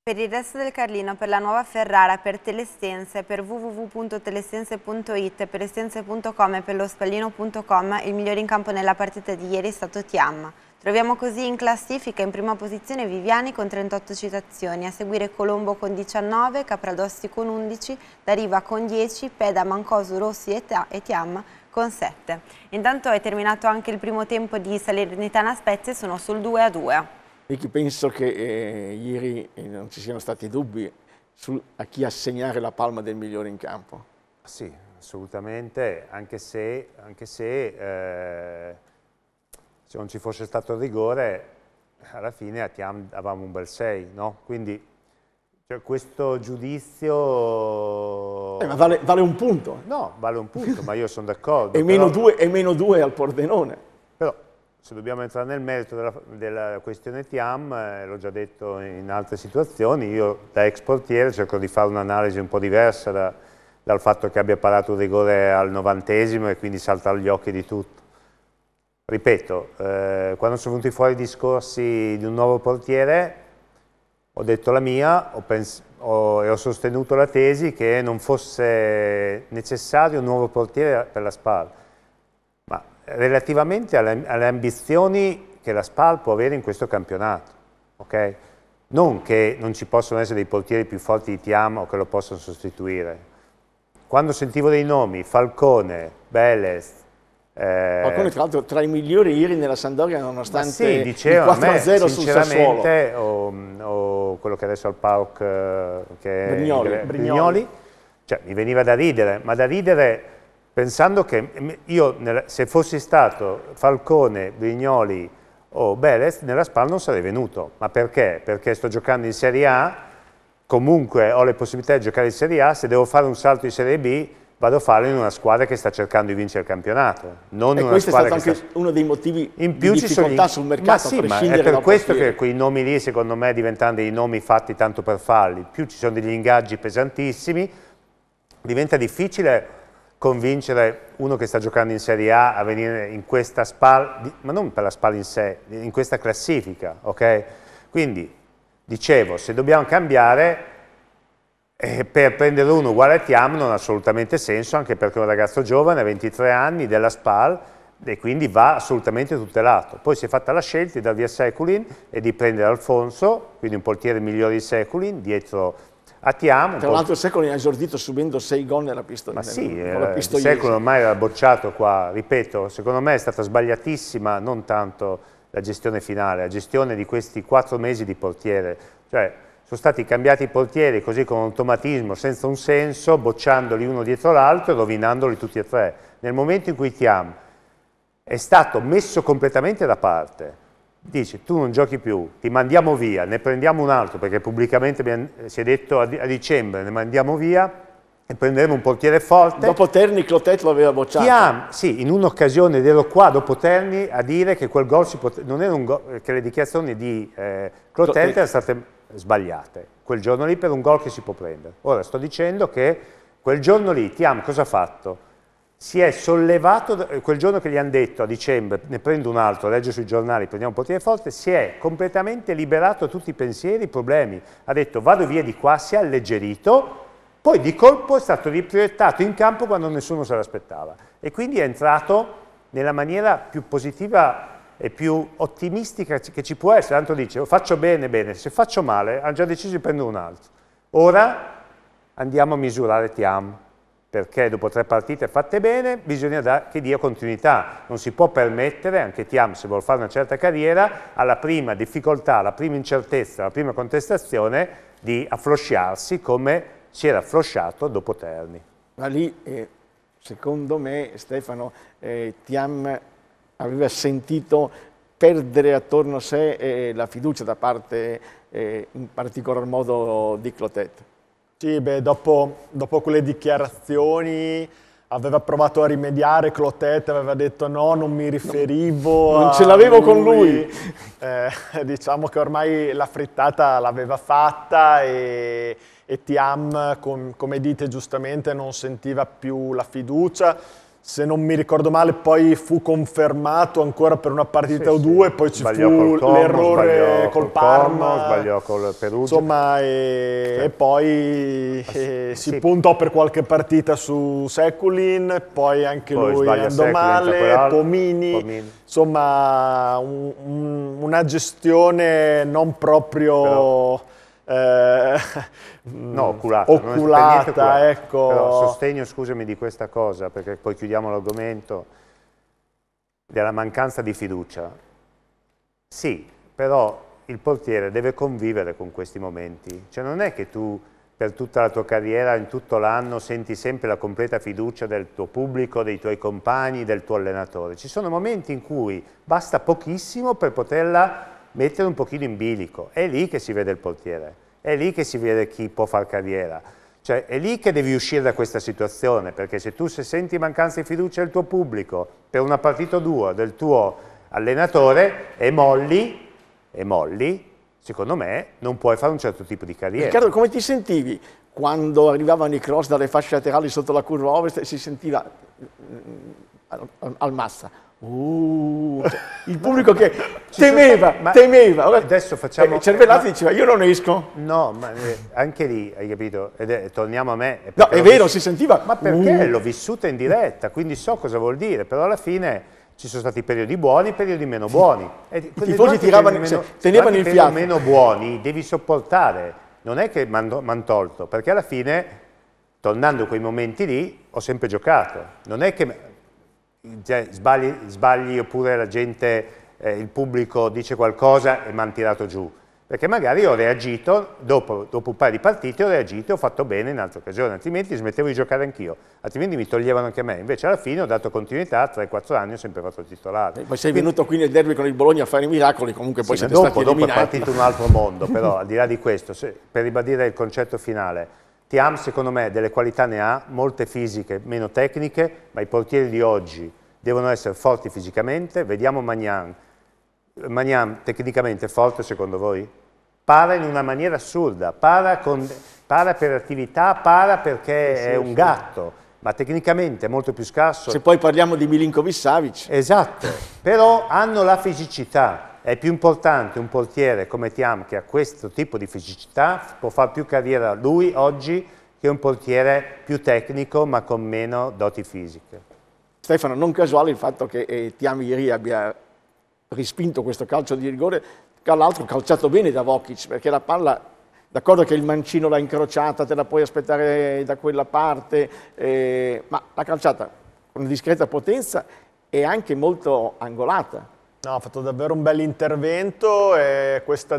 Per il resto del Carlino, per la nuova Ferrara, per Telestense, per www.telestense.it, per estense.com e per lo spallino.com, il migliore in campo nella partita di ieri è stato Tiam. Troviamo così in classifica in prima posizione Viviani con 38 citazioni, a seguire Colombo con 19, Capradossi con 11, Dariva con 10, Peda, Mancosu, Rossi e, Tiam con 7. Intanto è terminato anche il primo tempo di Salernitana Spezia e sono sul 2 a 2. Vicky, penso che eh, ieri eh, non ci siano stati dubbi su, a chi assegnare la palma del migliore in campo. Sì, assolutamente, anche se, anche se, eh, se non ci fosse stato il rigore, alla fine avevamo un bel 6, no? Quindi cioè, questo giudizio... Eh, ma vale, vale, un punto. No, vale un punto, ma io sono d'accordo. e, però... e meno due al Pordenone se dobbiamo entrare nel merito della, della questione TIAM, eh, l'ho già detto in altre situazioni, io da ex portiere cerco di fare un'analisi un po' diversa da, dal fatto che abbia parato un rigore al novantesimo e quindi salta agli occhi di tutto. Ripeto, eh, quando sono venuti fuori i discorsi di un nuovo portiere, ho detto la mia ho ho, e ho sostenuto la tesi che non fosse necessario un nuovo portiere per la spalla relativamente alle, alle, ambizioni che la SPAL può avere in questo campionato. Okay? Non che non ci possono essere dei portieri più forti di Tiam o che lo possano sostituire. Quando sentivo dei nomi, Falcone, Belest, eh, Falcone tra l'altro tra i migliori ieri nella Sandoria nonostante sì, dicevo, il 4-0 sul Sassuolo. O, o quello che adesso è al PAOC, eh, Brignoli, Brignoli. Brignoli. Cioè, mi veniva da ridere, ma da ridere pensando che io, se fossi stato Falcone, Vignoli o Beres, nella SPAL non sarei venuto. Ma perché? Perché sto giocando in Serie A, comunque ho le possibilità di giocare in Serie A, se devo fare un salto in Serie B vado a farlo in una squadra che sta cercando di vincere il campionato, non e una squadra che sta... questo è stato anche uno dei motivi in più di difficoltà in... sul mercato, ma sì, ma è per questo che quei nomi lì, secondo me, diventano dei nomi fatti tanto per farli. più ci sono degli ingaggi pesantissimi, diventa difficile convincere uno che sta giocando in Serie A a venire in questa SPAL, ma non per la SPAL in sé, in questa classifica, ok? Quindi, dicevo, se dobbiamo cambiare, eh, per prendere uno uguale a Tiam non ha assolutamente senso, anche perché è un ragazzo giovane, ha 23 anni, della SPAL, e quindi va assolutamente tutelato. Poi si è fatta la scelta di dar via Seculin e di prendere Alfonso, quindi un portiere migliore di Seculin, dietro a Tiamo. Tra l'altro il secolo ha esordito subendo sei gol nella pistola. Ma sì, eh, secolo ormai era bocciato qua, ripeto, secondo me è stata sbagliatissima non tanto la gestione finale, la gestione di questi quattro mesi di portiere. Cioè, sono stati cambiati i portieri così con automatismo, senza un senso, bocciandoli uno dietro l'altro e rovinandoli tutti e tre. Nel momento in cui Tiam è stato messo completamente da parte, dice tu non giochi più, ti mandiamo via, ne prendiamo un altro, perché pubblicamente eh, si è detto a, dicembre ne mandiamo via e prenderemo un portiere forte. Dopo Terni Clotet lo aveva bocciato. Chiam, sì, in un'occasione ed ero qua dopo Terni a dire che quel gol non era un gol, eh, che le dichiarazioni di eh, Clotet erano state sbagliate, quel giorno lì per un gol che si può prendere. Ora sto dicendo che quel giorno lì Tiam cosa ha fatto? si è sollevato, eh, quel giorno che gli hanno detto a dicembre, ne prendo un altro, legge sui giornali, prendiamo un potere forte, si è completamente liberato da tutti i pensieri, i problemi, ha detto vado via di qua, si è alleggerito, poi di colpo è stato riproiettato in campo quando nessuno se l'aspettava e quindi è entrato nella maniera più positiva e più ottimistica che ci può essere, tanto dice oh, faccio bene, bene, se faccio male hanno già deciso di prendere un altro. Ora andiamo a misurare Tiam, perché dopo tre partite fatte bene bisogna che dia continuità, non si può permettere, anche Tiam se vuole fare una certa carriera, alla prima difficoltà, alla prima incertezza, alla prima contestazione di afflosciarsi come si era afflosciato dopo Terni. Ma lì, eh, secondo me, Stefano, eh, Tiam aveva sentito perdere attorno a sé eh, la fiducia da parte, eh, in particolar modo, di Clotet sì, beh, dopo, dopo quelle dichiarazioni aveva provato a rimediare, Clotet aveva detto no, non mi riferivo. No, non ce l'avevo lui. con lui. Eh, diciamo che ormai la frittata l'aveva fatta e, e Tiam, com, come dite giustamente, non sentiva più la fiducia se non mi ricordo male, poi fu confermato ancora per una partita sì, o due, sì. poi ci sbagliò fu Como, l'errore col, col Parma, Como, sbagliò col Perugia. Insomma, e, certo. e poi ah, e eh, si sì. puntò per qualche partita su Seculin, poi anche poi lui andò Seculin, male, Pomini, Pomini, insomma un, un, una gestione non proprio... Però eh, no, oculata, oculata, oculata. ecco. Però sostegno, scusami, di questa cosa, perché poi chiudiamo l'argomento, della mancanza di fiducia. Sì, però il portiere deve convivere con questi momenti. Cioè non è che tu per tutta la tua carriera, in tutto l'anno, senti sempre la completa fiducia del tuo pubblico, dei tuoi compagni, del tuo allenatore. Ci sono momenti in cui basta pochissimo per poterla mettere un pochino in bilico, è lì che si vede il portiere, è lì che si vede chi può fare carriera, cioè è lì che devi uscire da questa situazione, perché se tu se senti mancanza di fiducia del tuo pubblico per una partita o due del tuo allenatore e molli, e molli, secondo me non puoi fare un certo tipo di carriera. Riccardo, come ti sentivi quando arrivavano i cross dalle fasce laterali sotto la curva ovest e si sentiva mm, mm, al, al massa? Uh, il pubblico che temeva, sono, temeva. Ora, adesso eh, facciamo... Eh, Cervellati ma, diceva, io non esco. No, ma eh, anche lì, hai capito, ed è, torniamo a me. No, è vero, si sentiva... Ma perché uh. l'ho vissuta in diretta, quindi so cosa vuol dire, però alla fine ci sono stati periodi buoni periodi meno buoni. I eh, tifosi tiravano, meno, cioè, tenevano il fiato. meno buoni devi sopportare, non è che mi hanno tolto, perché alla fine, tornando a quei momenti lì, ho sempre giocato. Non è che cioè, sbagli, sbagli, oppure la gente, eh, il pubblico dice qualcosa e mi hanno tirato giù. Perché magari ho reagito, dopo, dopo un paio di partite ho reagito e ho fatto bene in altre occasioni, altrimenti smettevo di giocare anch'io, altrimenti mi toglievano anche a me. Invece alla fine ho dato continuità, tra i quattro anni ho sempre fatto titolare. Eh, ma sei venuto qui nel derby con il Bologna a fare i miracoli, comunque poi sì, siete dopo, stati dopo eliminati. Dopo è partito un altro mondo, però al di là di questo, se, per ribadire il concetto finale, Tiam secondo me delle qualità ne ha, molte fisiche, meno tecniche, ma i portieri di oggi devono essere forti fisicamente, vediamo Magnan, Magnan tecnicamente forte secondo voi? Para in una maniera assurda, para, con, para per attività, para perché sì, è un sì. gatto, ma tecnicamente è molto più scarso. Se poi parliamo di Milinkovic Savic. Esatto, però hanno la fisicità, è più importante un portiere come Tiam che ha questo tipo di fisicità, può fare più carriera lui oggi che un portiere più tecnico ma con meno doti fisiche. Stefano, non casuale il fatto che eh, Tiam ieri abbia rispinto questo calcio di rigore, tra l'altro calciato bene da Vokic, perché la palla, d'accordo che il mancino l'ha incrociata, te la puoi aspettare da quella parte, eh, ma l'ha calciata con discreta potenza e anche molto angolata. No, ha fatto davvero un bel intervento e questa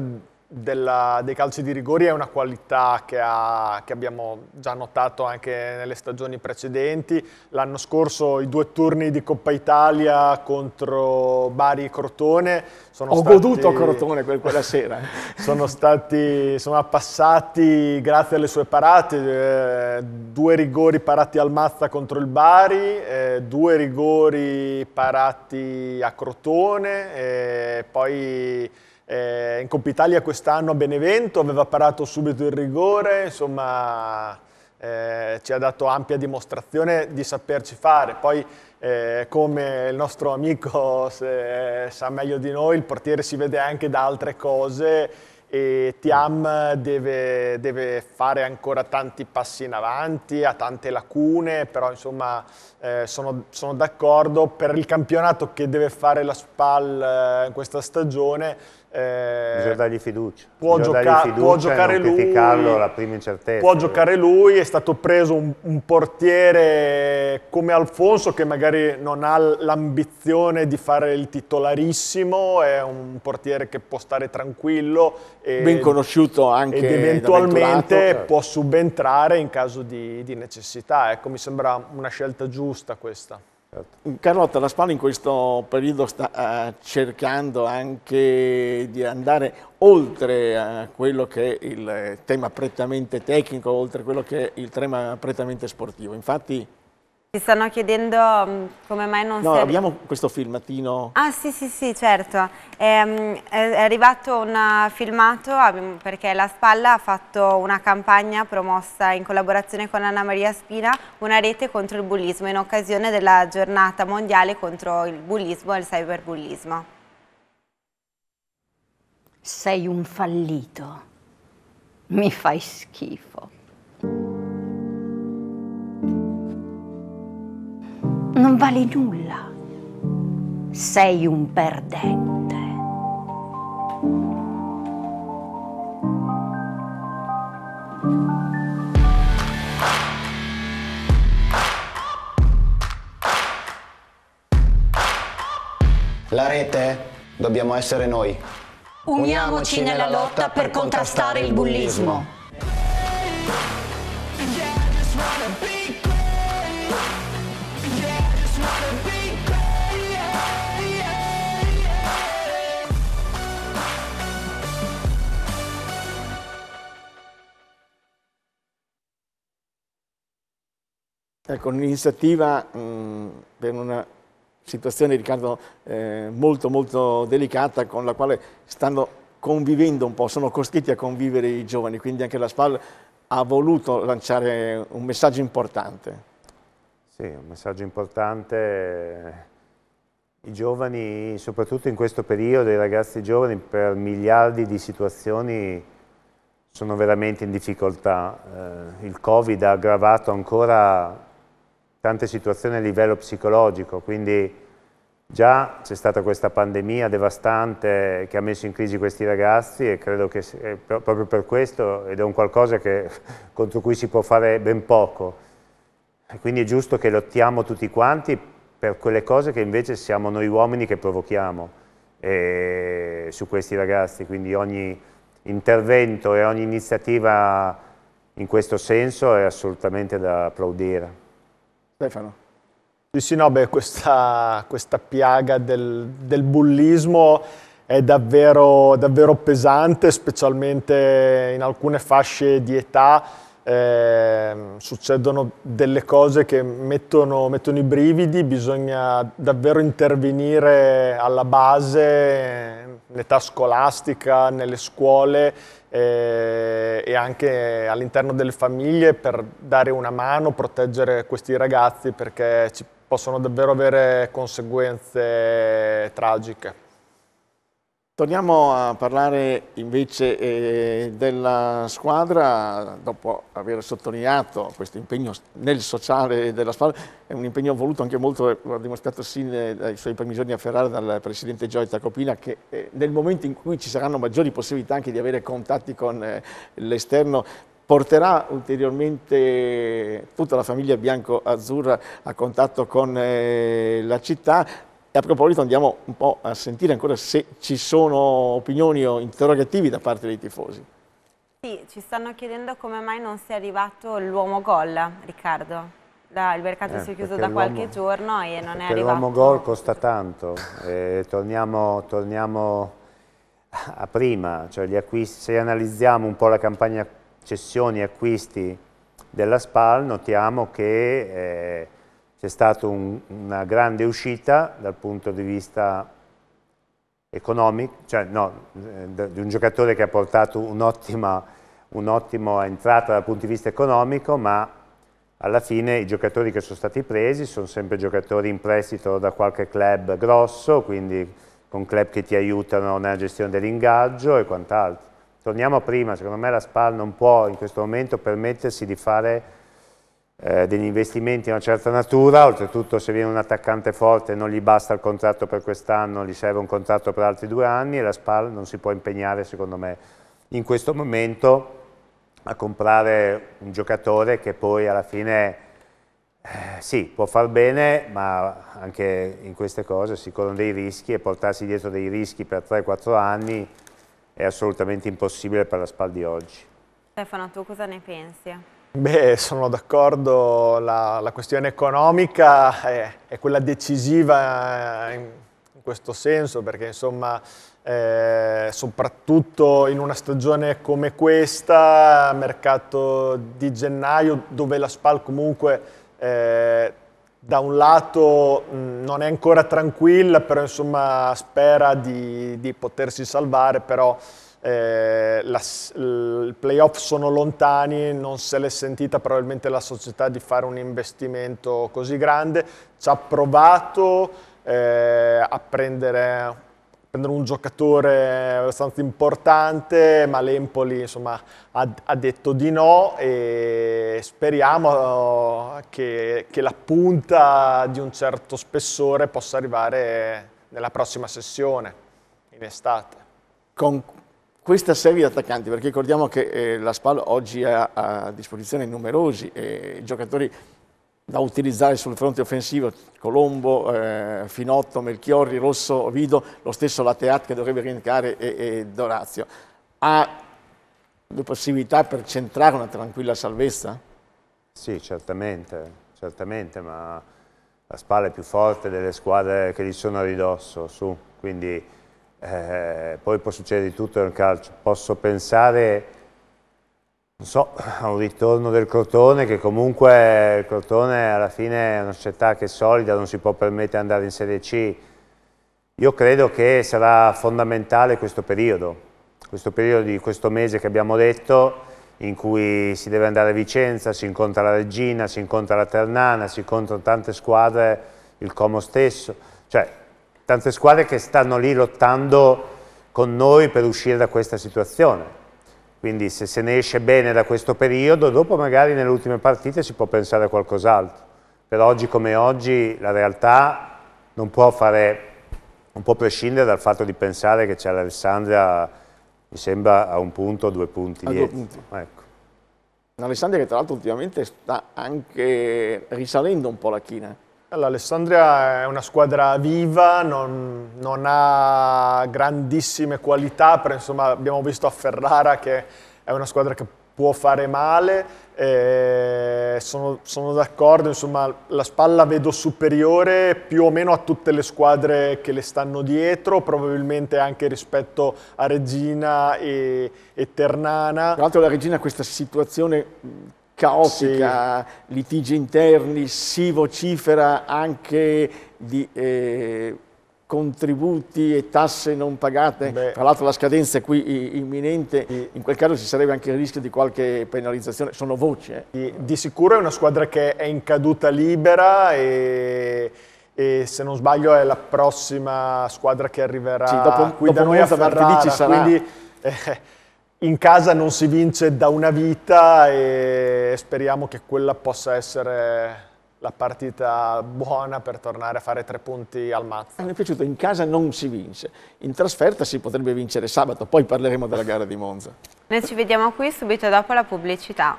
della, dei calci di rigori è una qualità che, ha, che abbiamo già notato anche nelle stagioni precedenti. L'anno scorso i due turni di Coppa Italia contro Bari e Crotone sono Ho stati... goduto a Crotone quella sera. sono, stati, sono passati grazie alle sue parate, eh, due rigori parati al Mazza contro il Bari, eh, due rigori parati a Crotone, eh, poi eh, in Coppa Italia quest'anno a Benevento aveva parato subito il rigore, insomma eh, ci ha dato ampia dimostrazione di saperci fare. Poi eh, come il nostro amico se, eh, sa meglio di noi, il portiere si vede anche da altre cose e Tiam deve, deve, fare ancora tanti passi in avanti, ha tante lacune, però insomma eh, sono, sono d'accordo per il campionato che deve fare la SPAL eh, in questa stagione eh, Bisogna dargli fiducia. Può, Bisogna gioca fiducia può giocare lui. la prima incertezza. Può eh. giocare lui, è stato preso un, un portiere come Alfonso che magari non ha l'ambizione di fare il titolarissimo, è un portiere che può stare tranquillo. E, ben conosciuto anche. Ed eventualmente certo. può subentrare in caso di, di necessità. Ecco, mi sembra una scelta giusta questa. Certo. Carlotta, la Spagna in questo periodo sta eh, cercando anche di andare oltre a eh, quello che è il eh, tema prettamente tecnico, oltre a quello che è il tema prettamente sportivo. Infatti ti stanno chiedendo mm, come mai non no, sei... No, abbiamo questo filmatino. Ah sì sì sì, certo. Ehm, è, è arrivato un eh, filmato perché La Spalla ha fatto una campagna promossa in collaborazione con Anna Maria Spina, una rete contro il bullismo in occasione della giornata mondiale contro il bullismo e il cyberbullismo. Sei un fallito. Mi fai schifo. non vale nulla. Sei un perdente. La rete dobbiamo essere noi. Uniamoci, Uniamoci nella, nella lotta per contrastare il bullismo. bullismo. Ecco, un'iniziativa per una situazione, Riccardo, eh, molto molto delicata con la quale stanno convivendo un po', sono costretti a convivere i giovani, quindi anche la SPAL ha voluto lanciare un messaggio importante. Sì, un messaggio importante. I giovani, soprattutto in questo periodo, i ragazzi giovani per miliardi di situazioni sono veramente in difficoltà. Eh, il Covid ha aggravato ancora tante situazioni a livello psicologico, quindi già c'è stata questa pandemia devastante che ha messo in crisi questi ragazzi e credo che eh, proprio per questo, ed è un qualcosa che, contro cui si può fare ben poco, e quindi è giusto che lottiamo tutti quanti per quelle cose che invece siamo noi uomini che provochiamo eh, su questi ragazzi, quindi ogni intervento e ogni iniziativa in questo senso è assolutamente da applaudire. Stefano. Sì, sì, no, beh, questa, questa piaga del, del, bullismo è davvero, davvero, pesante, specialmente in alcune fasce di età. Eh, succedono delle cose che mettono, mettono i brividi, bisogna davvero intervenire alla base, nell'età scolastica, nelle scuole eh, e anche all'interno delle famiglie per dare una mano, proteggere questi ragazzi perché ci possono davvero avere conseguenze tragiche. Torniamo a parlare invece eh, della squadra, dopo aver sottolineato questo impegno nel sociale della squadra, è un impegno voluto anche molto, eh, lo ha dimostrato sin eh, dai suoi primi giorni a Ferrara dal presidente Gioia Tacopina, che eh, nel momento in cui ci saranno maggiori possibilità anche di avere contatti con eh, l'esterno, porterà ulteriormente tutta la famiglia bianco-azzurra a contatto con eh, la città, e a proposito andiamo un po' a sentire ancora se ci sono opinioni o interrogativi da parte dei tifosi. Sì, ci stanno chiedendo come mai non sia arrivato l'uomo gol, Riccardo. Da, il mercato eh, si è chiuso da qualche giorno e non è arrivato. L'uomo gol costa tanto, eh, torniamo, torniamo, a prima, cioè acquisti, se analizziamo un po' la campagna cessioni e acquisti della SPAL notiamo che eh, c'è stata un, una grande uscita dal punto di vista economico, cioè no, eh, di un giocatore che ha portato un'ottima un entrata dal punto di vista economico, ma alla fine i giocatori che sono stati presi sono sempre giocatori in prestito da qualche club grosso, quindi con club che ti aiutano nella gestione dell'ingaggio e quant'altro. Torniamo a prima, secondo me la SPAL non può in questo momento permettersi di fare eh, degli investimenti di una certa natura, oltretutto se viene un attaccante forte non gli basta il contratto per quest'anno, gli serve un contratto per altri due anni e la SPAL non si può impegnare secondo me in questo momento a comprare un giocatore che poi alla fine eh, sì, può far bene, ma anche in queste cose si corrono dei rischi e portarsi dietro dei rischi per 3-4 anni è assolutamente impossibile per la SPAL di oggi. Stefano, tu cosa ne pensi? Beh, sono d'accordo, la, la, questione economica è, è quella decisiva eh, in, in, questo senso, perché insomma, eh, soprattutto in una stagione come questa, mercato di gennaio, dove la SPAL comunque eh, da un lato mm, non è ancora tranquilla, però insomma, spera di, di potersi salvare, però eh, la, il playoff sono lontani, non se l'è sentita probabilmente la società di fare un investimento così grande, ci ha provato eh, a prendere, un giocatore abbastanza importante, ma l'Empoli insomma, ha, ha, detto di no e speriamo eh, che, che la punta di un certo spessore possa arrivare nella prossima sessione, in estate. Con questa serie di attaccanti, perché ricordiamo che eh, la SPAL oggi ha a disposizione numerosi eh, giocatori da utilizzare sul fronte offensivo, Colombo, eh, Finotto, Melchiorri, Rosso, Vido, lo stesso Lateat che dovrebbe rientrare e, e Dorazio. Ha le possibilità per centrare una tranquilla salvezza? Sì, certamente, certamente, ma la SPAL è più forte delle squadre che gli sono a ridosso, su, quindi eh, poi può succedere di tutto nel calcio, posso pensare non so, a un ritorno del Crotone che comunque il Crotone alla fine è una società che è solida, non si può permettere di andare in Serie C. Io credo che sarà fondamentale questo periodo, questo periodo di questo mese che abbiamo detto, in cui si deve andare a Vicenza, si incontra la Regina, si incontra la Ternana, si incontrano tante squadre, il Como stesso. Cioè, tante squadre che stanno lì lottando con noi per uscire da questa situazione. Quindi se se ne esce bene da questo periodo, dopo magari nelle ultime partite si può pensare a qualcos'altro. Per oggi come oggi la realtà non può, fare, non può prescindere dal fatto di pensare che c'è l'Alessandria, mi sembra, a un punto o due punti a dietro. Due punti. Ecco. L'Alessandria che tra l'altro ultimamente sta anche risalendo un po' la china L'Alessandria è una squadra viva, non, non ha grandissime qualità, però insomma abbiamo visto a Ferrara che è una squadra che può fare male, eh, sono, sono d'accordo, insomma la spalla vedo superiore più o meno a tutte le squadre che le stanno dietro, probabilmente anche rispetto a Regina e, e Ternana. Tra l'altro la Regina ha questa situazione caotica, sì. litigi interni, si vocifera anche di eh, contributi e tasse non pagate, Beh. tra l'altro la scadenza è qui imminente, sì. in quel caso ci sarebbe anche il rischio di qualche penalizzazione, sono voci. Eh. Sì. Di sicuro è una squadra che è in caduta libera e e se non sbaglio è la prossima squadra che arriverà sì, dopo, qui dopo da noi a Ferrara, quindi eh, in casa non si vince da una vita e speriamo che quella possa essere la partita buona per tornare a fare tre punti al mazzo. Mi è piaciuto, in casa non si vince, in trasferta si potrebbe vincere sabato, poi parleremo della gara di Monza. Noi ci vediamo qui subito dopo la pubblicità.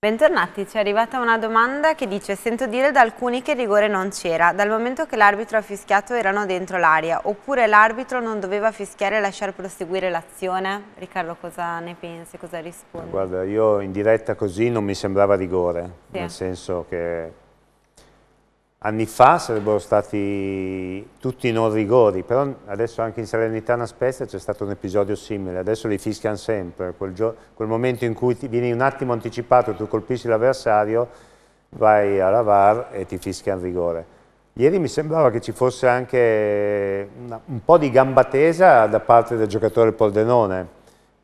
Bentornati, ci è arrivata una domanda che dice sento dire da alcuni che il rigore non c'era, dal momento che l'arbitro ha fischiato erano dentro l'aria, oppure l'arbitro non doveva fischiare e lasciar proseguire l'azione? Riccardo cosa ne pensi, cosa rispondi? Guarda, io in diretta così non mi sembrava rigore, sì. nel senso che Anni fa sarebbero stati tutti non rigori, però adesso anche in Salernitana Spezia c'è stato un episodio simile, adesso li fischiano sempre, quel, quel momento in cui vieni un attimo anticipato, tu colpisci l'avversario, vai alla VAR e ti fischiano rigore. Ieri mi sembrava che ci fosse anche una, un po' di gamba tesa da parte del giocatore Poldenone,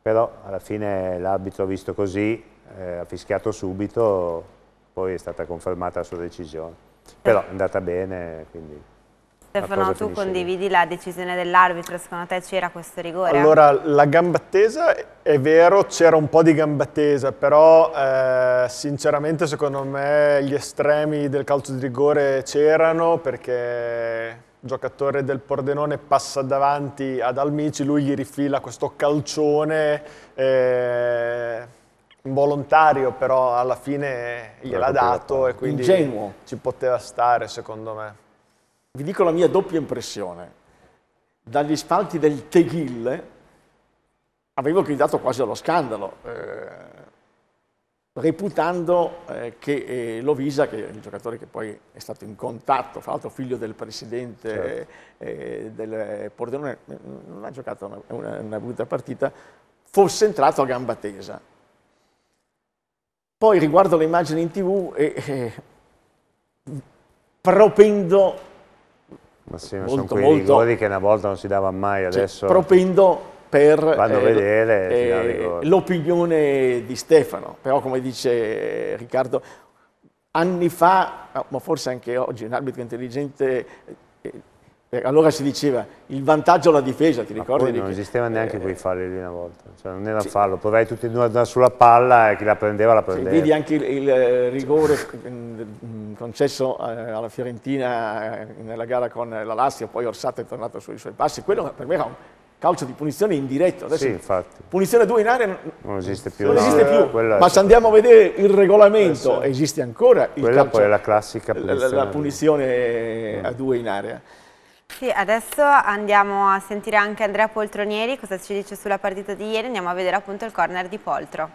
però alla fine l'arbitro ha visto così, eh, ha fischiato subito, poi è stata confermata la sua decisione. Però è andata bene, quindi... Stefano, tu condividi la decisione dell'arbitro, secondo te c'era questo rigore? Allora, la gamba tesa è vero, c'era un po' di gamba tesa, però eh, sinceramente secondo me gli estremi del calcio di rigore c'erano perché il giocatore del Pordenone passa davanti ad Almici, lui gli rifila questo calcione... Eh, involontario, però alla fine gliel'ha dato e quindi Ingenuo. ci poteva stare, secondo me. Vi dico la mia doppia impressione. Dagli spalti del Teghille avevo gridato quasi allo scandalo, eh, reputando eh, che eh, Lovisa, che è il giocatore che poi è stato in contatto, fra l'altro figlio del presidente certo. Eh, del Pordenone, eh, non ha giocato una, una, una brutta partita, fosse entrato a gamba tesa poi riguardo le immagini in tv e eh, eh, propendo... Ma sì, ma molto, sono quei rigori che una volta non si dava mai, cioè, adesso... Cioè, propendo per vanno eh, eh l'opinione di Stefano, però come dice Riccardo, anni fa, ma forse anche oggi, un arbitro intelligente eh, eh, allora si diceva il vantaggio alla difesa, ti ricordi? non esisteva neanche eh, quei falli lì una volta, cioè, non era sì. fallo, provavi tutti e due sulla palla e chi la prendeva la prendeva. Sì, vedi anche il, il eh, rigore mm, mm, concesso eh, alla Fiorentina nella gara con la Lazio, poi Orsato è tornato sui suoi passi, quello per me era un calcio di punizione indiretto. Adesso sì, infatti. Punizione 2 in area non esiste più. Non no. più. Quella ma se andiamo a vedere il regolamento, esiste ancora il Quella calcio, poi è la classica punizione. La, la punizione mm. a due in area. Sì, adesso andiamo a sentire anche Andrea Poltronieri cosa ci dice sulla partita di ieri, andiamo a vedere appunto il corner di Poltro.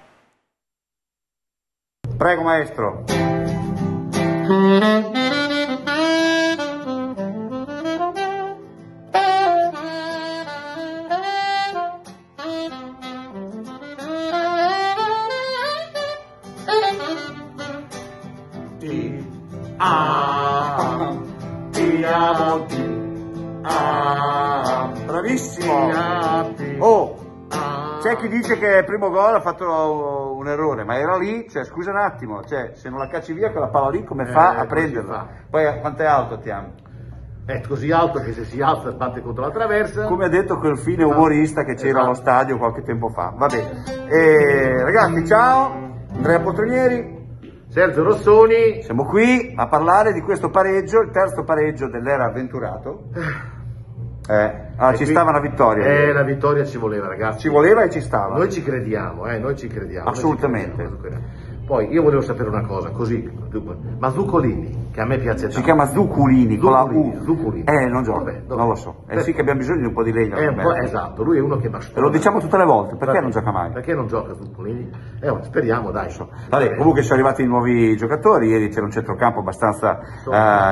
Prego maestro. Ti amo, ti amo, ti Ah, bravissimo! Oh, ah. c'è chi dice che il primo gol ha fatto un errore, ma era lì, cioè, scusa un attimo, cioè, se non la cacci via quella palla lì come eh, fa eh, a prenderla? Fa. Poi eh, quanto è alto Tiam? È così alto che se si alza batte contro la traversa. Come ha detto quel fine esatto. umorista che c'era esatto. allo stadio qualche tempo fa. Vabbè, e, eh, ragazzi ciao, Andrea Potronieri, Sergio Rossoni. Siamo qui a parlare di questo pareggio, il terzo pareggio dell'era avventurato. Eh, eh ah, ci qui, stava una vittoria. Eh, la vittoria ci voleva, ragazzi. Ci voleva e ci stava. Noi ci crediamo, eh, noi ci crediamo. Assolutamente. Ci crediamo. Poi io volevo sapere una cosa, così, Mazzucolini, che a me piace tanto. Si chiama Zuculini, con la U. Zuculini. Eh, non gioca, Vabbè, non lo so. Eh sì che abbiamo bisogno di un po' di legna. esatto, lui è uno che bastona. Lo diciamo tutte le volte, perché Vabbè. non gioca mai? Perché non gioca Zuculini? Eh, speriamo, dai. So. Vabbè, eh. comunque sono arrivati i nuovi giocatori, ieri c'era un centrocampo abbastanza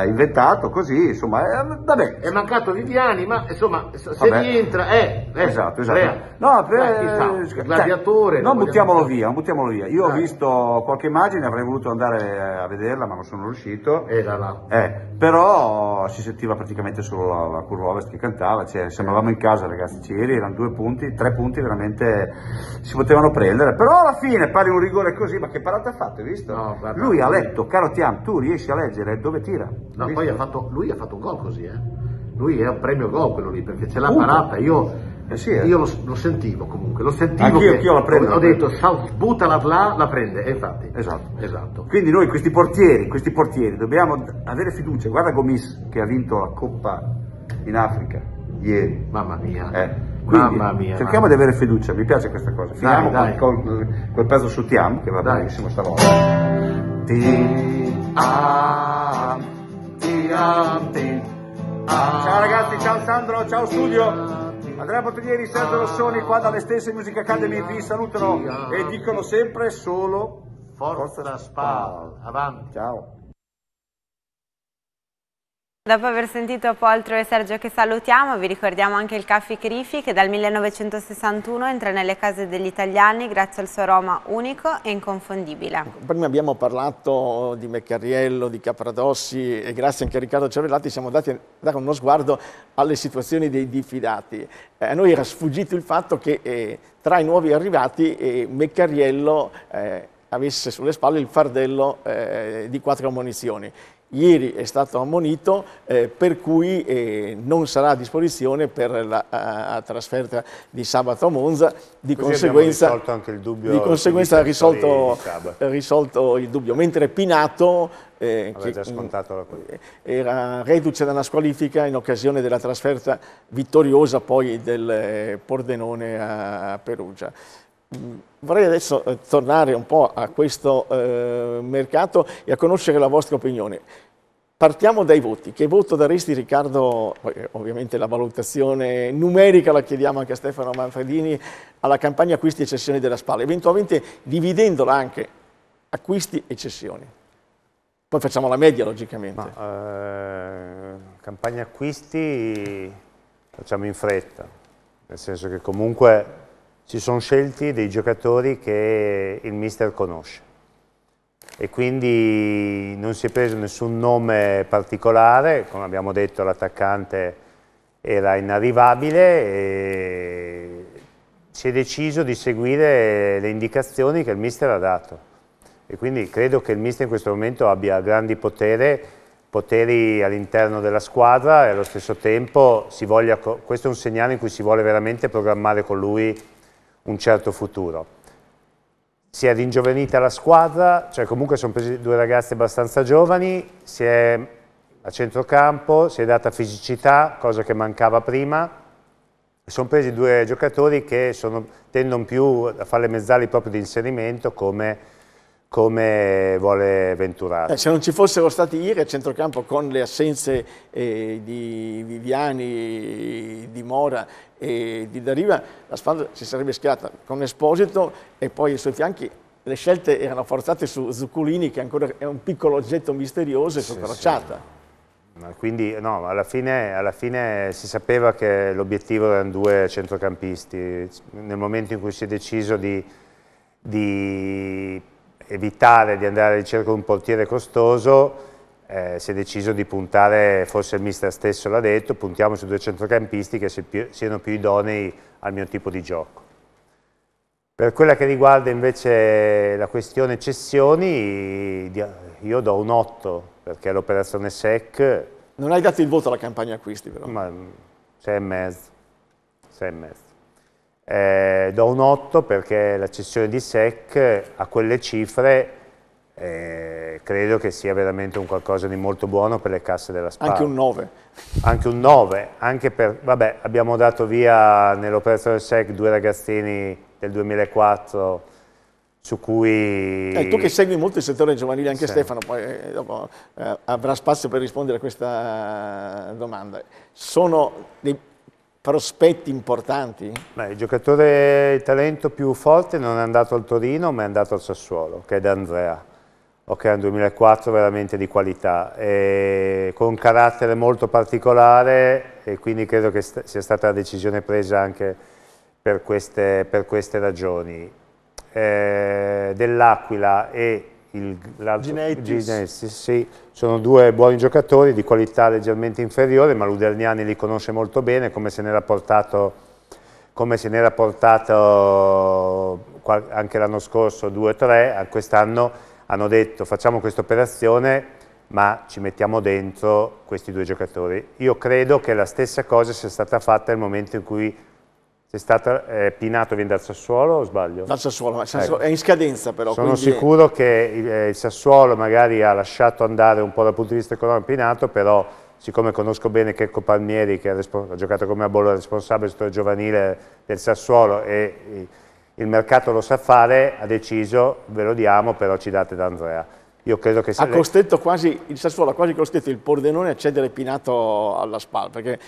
eh, inventato, così, insomma, eh, vabbè. È mancato Viviani, ma insomma, se vabbè. rientra, eh, eh. Esatto, esatto. Prea. No, Prea, eh, cioè, gladiatore. Cioè, non buttiamolo via, non buttiamolo via. Io dai. ho visto qualche immagine, avrei voluto andare eh, a vederla, ma non sono riuscito era là. Eh, però si sentiva praticamente solo la, la curva ovest che cantava, cioè, sembravamo in casa ragazzi, ieri erano due punti, tre punti veramente si potevano prendere, però alla fine pari un rigore così, ma che parata ha fatto, hai visto? No, guarda, lui ha letto, caro Tiam, tu riesci a leggere dove tira? No, poi ha fatto, lui ha fatto un gol così, eh? Lui è un premio gol quello lì, perché ce l'ha parata, io eh sì, eh. Io lo, lo, sentivo comunque, lo sentivo. Anch'io, anch'io la prendo. Ho, la prendo. detto, South Butalar là, la prende, e eh, infatti. Esatto. esatto. Quindi noi questi portieri, questi portieri, dobbiamo avere fiducia. Guarda Gomis che ha vinto la Coppa in Africa ieri. Mamma mia. Eh. Quindi, mamma mia, cerchiamo mamma. di avere fiducia, mi piace questa cosa. Finiamo dai, Con, con, quel pezzo su Tiam, che va dai. benissimo stavolta. Ciao ragazzi, ciao Sandro, ciao studio. Andrea Bottiglieri, Sergio ah. Rossoni qua dalle stesse Music Academy vi salutano e dicono sempre solo Forza, Forza Spal. Avanti. Ciao. Dopo aver sentito Poltro e Sergio che salutiamo, vi ricordiamo anche il Caffi Crifi che dal 1961 entra nelle case degli italiani grazie al suo aroma unico e inconfondibile. Prima abbiamo parlato di Meccarriello, di Capradossi e grazie anche a Riccardo Cervellati siamo andati a dare uno sguardo alle situazioni dei diffidati. Eh, a noi era sfuggito il fatto che eh, tra i nuovi arrivati eh, Meccarriello eh, avesse sulle spalle il fardello eh, di quattro munizioni ieri è stato ammonito eh, per cui eh, non sarà a disposizione per la a, a trasferta di sabato a Monza di Così conseguenza risolto anche il dubbio di conseguenza ha risolto, risolto, il dubbio mentre Pinato eh, che, mm, era reduce da una squalifica in occasione della trasferta vittoriosa poi del eh, Pordenone a Perugia Vorrei adesso eh, tornare un po' a questo eh, mercato e a conoscere la vostra opinione. Partiamo dai voti. Che voto daresti Riccardo? Eh, ovviamente la valutazione numerica la chiediamo anche a Stefano Manfredini alla campagna acquisti e cessioni della Spalla, eventualmente dividendola anche acquisti e cessioni. Poi facciamo la media logicamente. Ma, eh, campagna acquisti facciamo in fretta, nel senso che comunque si sono scelti dei giocatori che il mister conosce e quindi non si è preso nessun nome particolare, come abbiamo detto l'attaccante era inarrivabile e si è deciso di seguire le indicazioni che il mister ha dato e quindi credo che il mister in questo momento abbia grandi potere, poteri all'interno della squadra e allo stesso tempo voglia, questo è un segnale in cui si vuole veramente programmare con lui un certo futuro. Si è ringiovenita la squadra, cioè comunque sono presi due ragazzi abbastanza giovani, si è a centrocampo, si è data fisicità, cosa che mancava prima, sono presi due giocatori che sono, tendono più a fare le mezzali proprio di inserimento come come vuole Venturati. Eh, se non ci fossero stati ieri a centrocampo con le assenze eh, di Viviani, di Mora e di Dariva, la squadra si sarebbe schiata con Esposito e poi ai suoi fianchi le scelte erano forzate su Zuccolini che ancora è un piccolo oggetto misterioso e sì, crociata. Sì. Quindi no, alla fine, alla fine si sapeva che l'obiettivo erano due centrocampisti. Nel momento in cui si è deciso di, di evitare di andare alla ricerca di un portiere costoso, eh, si è deciso di puntare, forse il mister stesso l'ha detto, puntiamo su due centrocampisti che si più, siano più idonei al mio tipo di gioco. Per quella che riguarda invece la questione cessioni, io do un 8 perché l'operazione SEC... Non hai dato il voto alla campagna acquisti però. Ma 6 e mezzo, 6 e mezzo. Eh, do un 8 perché la cessione di SEC a quelle cifre eh, credo che sia veramente un qualcosa di molto buono per le casse della Spagna. Anche un 9. Anche un 9, anche per, vabbè, abbiamo dato via nell'operazione SEC due ragazzini del 2004 su cui... Eh, tu che segui molto il settore giovanile, anche sì. Stefano, poi eh, dopo, eh, avrà spazio per rispondere a questa eh, domanda. Sono dei prospetti importanti? Beh, il giocatore, il talento più forte non è andato al Torino ma è andato al Sassuolo, che è D'Andrea. Ok, un 2004 veramente di qualità, e con un carattere molto particolare e quindi credo che st sia stata la decisione presa anche per queste, per queste ragioni. Eh, Dell'Aquila e il, Ginessis. sì, sono due buoni giocatori di qualità leggermente inferiore, ma l'Uderniani li conosce molto bene, come se n'era portato, portato, anche l'anno scorso 2-3, quest'anno hanno detto facciamo questa operazione ma ci mettiamo dentro questi due giocatori. Io credo che la stessa cosa sia stata fatta nel momento in cui sei stato eh, Pinato viene dal Sassuolo o sbaglio? Dal Sassuolo, Sassuolo, ecco. è in scadenza però. Sono sicuro che il, eh, il, Sassuolo magari ha lasciato andare un po' dal punto di vista economico Pinato, però siccome conosco bene Checco Palmieri che ha, giocato come a bollo responsabile del giovanile del Sassuolo e il mercato lo sa fare, ha deciso, ve lo diamo, però ci date da Andrea. Io credo che... Ha costretto quasi, il Sassuolo ha quasi costretto il Pordenone a cedere Pinato alla SPAL, perché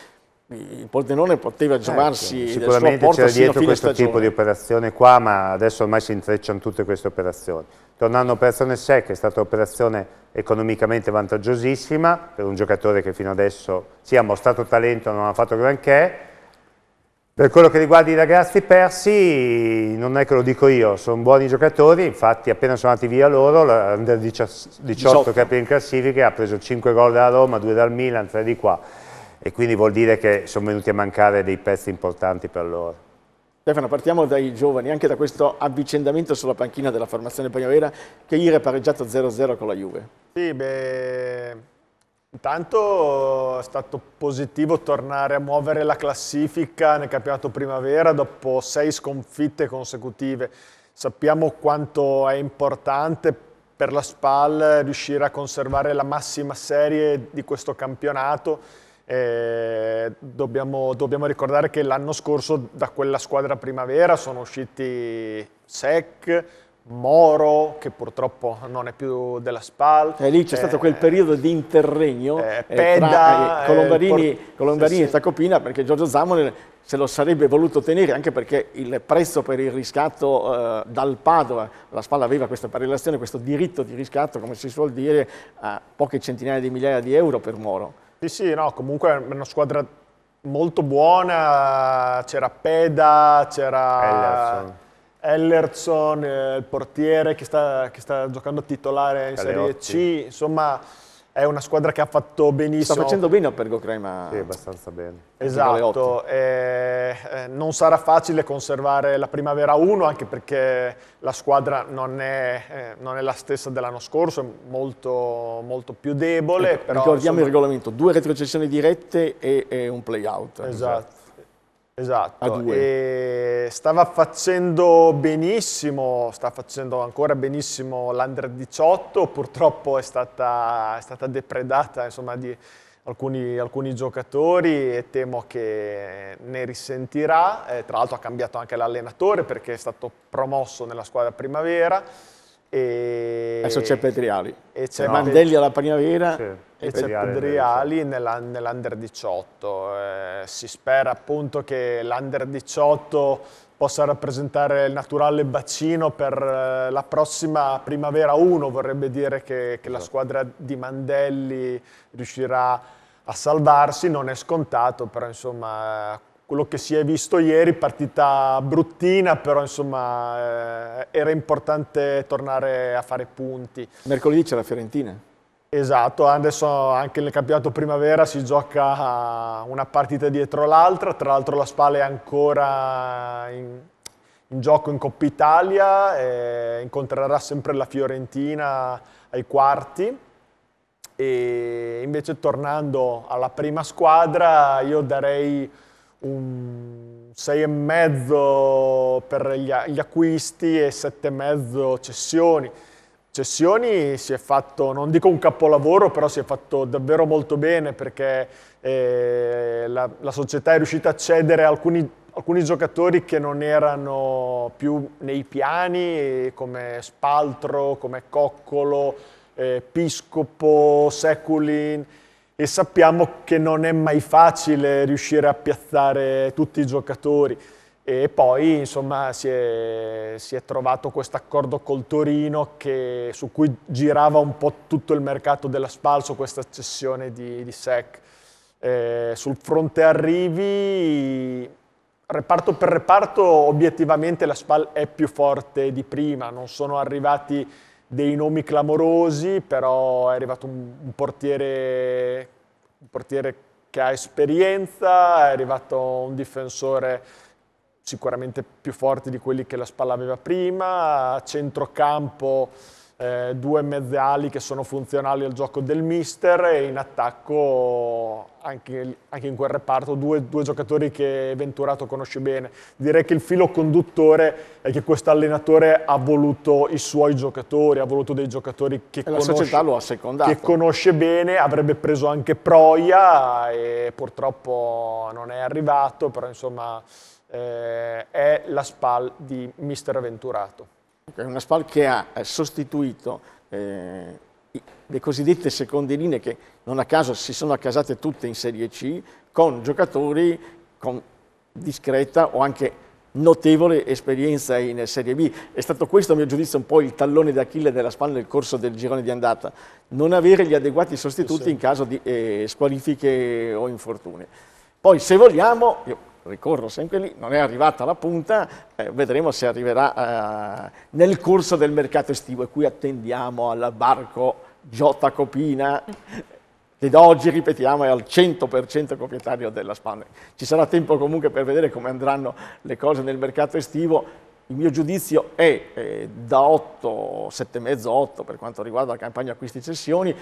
il Pordenone poteva certo, giovarsi certo. sicuramente c'era dietro questo stagione. tipo di operazione qua ma adesso ormai si intrecciano tutte queste operazioni tornando all'operazione operazione SEC che è stata un'operazione economicamente vantaggiosissima per un giocatore che fino adesso si ha mostrato talento non ha fatto granché per quello che riguarda i ragazzi persi non è che lo dico io sono buoni giocatori infatti appena sono andati via loro l'Under 18, 18 che è in classifica ha preso 5 gol dalla Roma 2 dal Milan 3 di qua e quindi vuol dire che sono venuti a mancare dei pezzi importanti per loro. Stefano, partiamo dai giovani, anche da questo avvicendamento sulla panchina della formazione primavera che ieri ha pareggiato 0-0 con la Juve. Sì, beh, intanto è stato positivo tornare a muovere la classifica nel campionato primavera dopo sei sconfitte consecutive. Sappiamo quanto è importante per la SPAL riuscire a conservare la massima serie di questo campionato eh, dobbiamo, dobbiamo, ricordare che l'anno scorso da quella squadra primavera sono usciti Sec, Moro, che purtroppo non è più della SPAL. E eh, lì c'è eh, stato quel eh, periodo di interregno eh, eh Peda, tra Colombarini, Port Colombarini sì, e Tacopina, perché Giorgio Zamone se lo sarebbe voluto tenere anche perché il prezzo per il riscatto eh, dal Padova, la SPAL aveva questa relazione, questo diritto di riscatto, come si suol dire, a poche centinaia di migliaia di euro per Moro. Sì, sì, no, comunque è una squadra molto buona, c'era Peda, c'era Ellerson, eh, il portiere che sta, che sta giocando titolare in Caleotti. Serie C, insomma è una squadra che ha fatto benissimo. Sta facendo bene a Pergocrema. Sì, abbastanza bene. Esatto, eh, eh, non sarà facile conservare la Primavera 1 anche perché la squadra non è, eh, non è la stessa dell'anno scorso, è molto, molto più debole. Ecco, però, Ricordiamo insomma... il regolamento, due retrocessioni dirette e, e un play-out. Esatto. Esatto, stava facendo benissimo, sta facendo ancora benissimo l'Under 18, purtroppo è stata, è stata depredata insomma, di alcuni, alcuni, giocatori e temo che ne risentirà, eh, tra l'altro ha cambiato anche l'allenatore perché è stato promosso nella squadra primavera. E... Adesso c'è Petriali, e c'è no. Mandelli alla primavera. Sì Except Driali nell'Under 18. Eh, si spera appunto che l'Under 18 possa rappresentare il naturale bacino per eh, la prossima primavera 1, vorrebbe dire che, che la esatto. squadra di Mandelli riuscirà a salvarsi, non è scontato, però insomma quello che si è visto ieri, partita bruttina, però insomma eh, era importante tornare a fare punti. Mercoledì c'è la Fiorentina. Esatto, adesso anche nel campionato primavera si gioca ah, una partita dietro l'altra, tra l'altro la Spalla è ancora in, in gioco in Coppa Italia, e incontrerà sempre la Fiorentina ai quarti e invece tornando alla prima squadra io darei un 6,5 per gli, gli acquisti e 7,5 cessioni Cessioni si è fatto, non dico un capolavoro, però si è fatto davvero molto bene perché eh, la, la, società è riuscita a cedere alcuni, alcuni, giocatori che non erano più nei piani, come Spaltro, come Coccolo, eh, Piscopo, Seculin, e sappiamo che non è mai facile riuscire a piazzare tutti i giocatori e poi insomma si è, si è trovato questo accordo col Torino che, su cui girava un po' tutto il mercato dell'asfalso, questa cessione di, di SEC. Eh, sul fronte arrivi, reparto per reparto, obiettivamente la SPAL è più forte di prima, non sono arrivati dei nomi clamorosi, però è arrivato un, un, portiere, un portiere che ha esperienza, è arrivato un difensore sicuramente più forti di quelli che la spalla aveva prima, a centrocampo eh, due mezze ali che sono funzionali al gioco del mister e in attacco anche, anche in quel reparto due, due, giocatori che Venturato conosce bene. Direi che il filo conduttore è che questo allenatore ha voluto i suoi giocatori, ha voluto dei giocatori che, conosce, che conosce bene, avrebbe preso anche Proia e purtroppo non è arrivato, però insomma eh, è la SPAL di Mister Venturato. È una SPAL che ha eh, sostituito eh, le cosiddette seconde linee che non a caso si sono accasate tutte in Serie C con giocatori con discreta o anche notevole esperienza in Serie B. È stato questo, a mio giudizio, un po' il tallone d'Achille della SPAL nel corso del girone di andata. Non avere gli adeguati sostituti sì. in caso di eh, squalifiche o infortuni. Poi, se vogliamo, io ricorro sempre lì, non è arrivata la punta, eh, vedremo se arriverà eh, nel corso del mercato estivo e qui attendiamo al barco Giotta Copina che da oggi, ripetiamo, è al 100% proprietario della Spam. Ci sarà tempo comunque per vedere come andranno le cose nel mercato estivo. Il mio giudizio è eh, da 8, 7,5, 8 per quanto riguarda la campagna acquisti-cessioni, e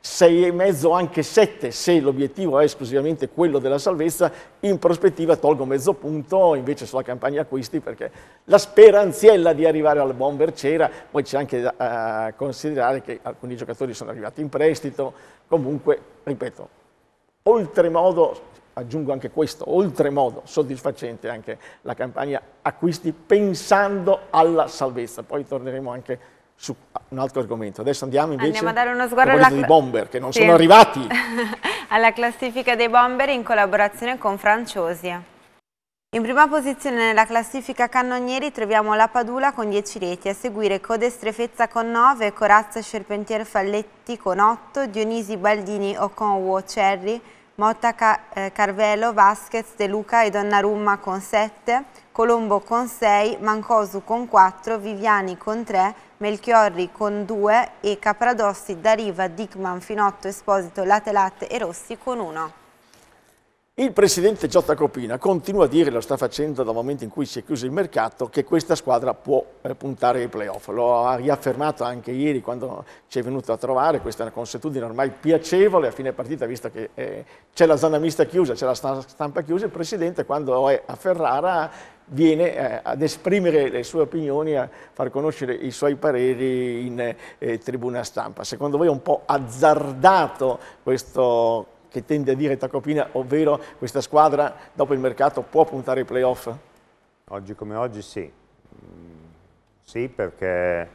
sei e mezzo, anche sette, se l'obiettivo è esclusivamente quello della salvezza, in prospettiva tolgo mezzo punto invece sulla campagna acquisti perché la speranziella di arrivare al bomber c'era, poi c'è anche da uh, considerare che alcuni giocatori sono arrivati in prestito, comunque, ripeto, oltremodo, aggiungo anche questo, oltremodo soddisfacente anche la campagna acquisti pensando alla salvezza, poi torneremo anche a su ah, un altro argomento. Adesso andiamo invece andiamo a dare uno sguardo alla... dei bomber che non sì. sono arrivati. alla classifica dei bomber in collaborazione con Franciosia. In prima posizione nella classifica cannonieri troviamo la Padula con 10 reti, a seguire Code Strefezza con 9, Corazza Serpentier Falletti con 8, Dionisi Baldini Oconwo Cerri, Motta eh, Carvelo Vasquez De Luca e Donnarumma con 7, Colombo con 6, Mancosu con 4, Viviani con 3, Melchiorri con 2 e Capradossi, Dariva, Dickman, Finotto, Esposito, Latelat e Rossi con 1. Il presidente Giotta Copina continua a dire, lo sta facendo dal momento in cui si è chiuso il mercato, che questa squadra può eh, puntare ai playoff. Lo ha riaffermato anche ieri quando ci è venuto a trovare, questa è una consuetudine ormai piacevole a fine partita, visto che eh, c'è la zona mista chiusa, c'è la stampa chiusa, il presidente quando è a Ferrara viene eh, ad esprimere le sue opinioni, a far conoscere i suoi pareri in eh, tribuna stampa. Secondo voi è un po' azzardato questo che tende a dire Tacopina, ovvero questa squadra dopo il mercato può puntare ai playoff? Oggi come oggi sì, mm, sì perché,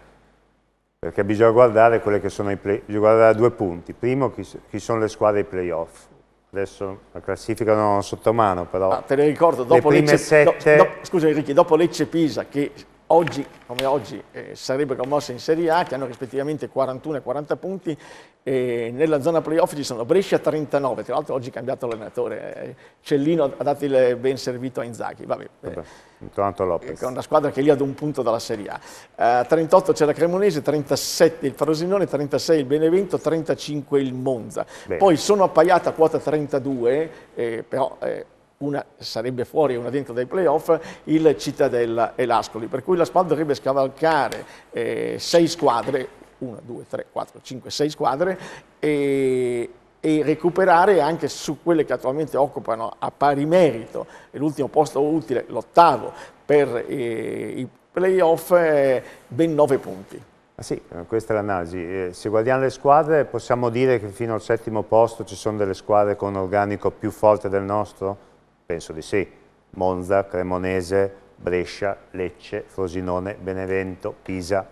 perché bisogna guardare, che sono i play, bisogna guardare due punti. Primo, chi, chi sono le squadre ai playoff adesso la classifica non ho sotto mano, però ah, te ne ricordo, dopo le prime Lecce, sette... Do, do, scusa Enrico, dopo Lecce-Pisa, che oggi, come oggi, eh, sarebbero mosse in Serie A, che hanno rispettivamente 41 e 40 punti. E nella zona playoff ci sono Brescia 39, tra l'altro oggi è cambiato l'allenatore, eh, Cellino ha dato il ben servito a Inzaghi, vabbè, eh, vabbè. Intanto Lopez. Con una squadra che lì ad un punto dalla Serie A. Uh, eh, 38 c'è la Cremonese, 37 il Frosinone, 36 il Benevento, 35 il Monza. Bene. Poi sono appaiata a quota 32, eh, però eh, una sarebbe fuori e una dentro dai playoff, il Cittadella e l'Ascoli. Per cui la Spal dovrebbe scavalcare eh, sei squadre, 1, 2, 3, 4, 5, 6 squadre, e, e recuperare anche su quelle che attualmente occupano a pari merito l'ultimo posto utile, l'ottavo, per eh, i playoff, eh, ben 9 punti. Ah sì, eh, questa è l'analisi. Eh, se guardiamo le squadre possiamo dire che fino al settimo posto ci sono delle squadre con un organico più forte del nostro? Penso di sì. Monza, Cremonese, Brescia, Lecce, Frosinone, Benevento, Pisa.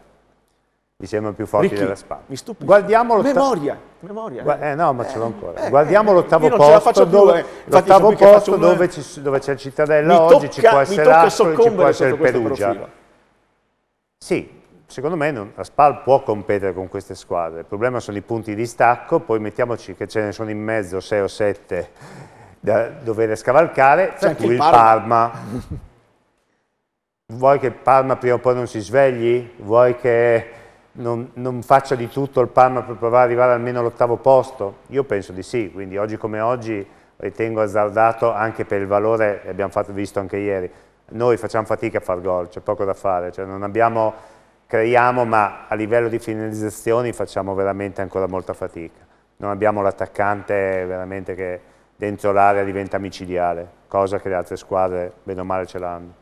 Mi sembrano più forti Ricchi, della Spagna. Mi stupisco. memoria, memoria. Gua eh no, ma ce l'ho eh, ancora. Eh, eh Guardiamo l'ottavo posto, dove, eh. posto dove, c'è il Cittadella mi oggi, tocca, ci può essere l'Ascoli, ci può essere Perugia. Sì, secondo me non, la Spal può competere con queste squadre, il problema sono i punti di stacco, poi mettiamoci che ce ne sono in mezzo 6 o 7 da dover scavalcare, tra cui il Parma. Parma. Vuoi che il Parma prima o poi non si svegli? Vuoi che non, non faccia di tutto il Parma per provare ad arrivare almeno all'ottavo posto? Io penso di sì, quindi oggi come oggi ritengo azzardato anche per il valore, abbiamo fatto, visto anche ieri, noi facciamo fatica a far gol, c'è poco da fare, cioè non abbiamo, creiamo ma a livello di finalizzazioni facciamo veramente ancora molta fatica, non abbiamo l'attaccante veramente che dentro l'area diventa micidiale, cosa che le altre squadre bene o male ce l'hanno.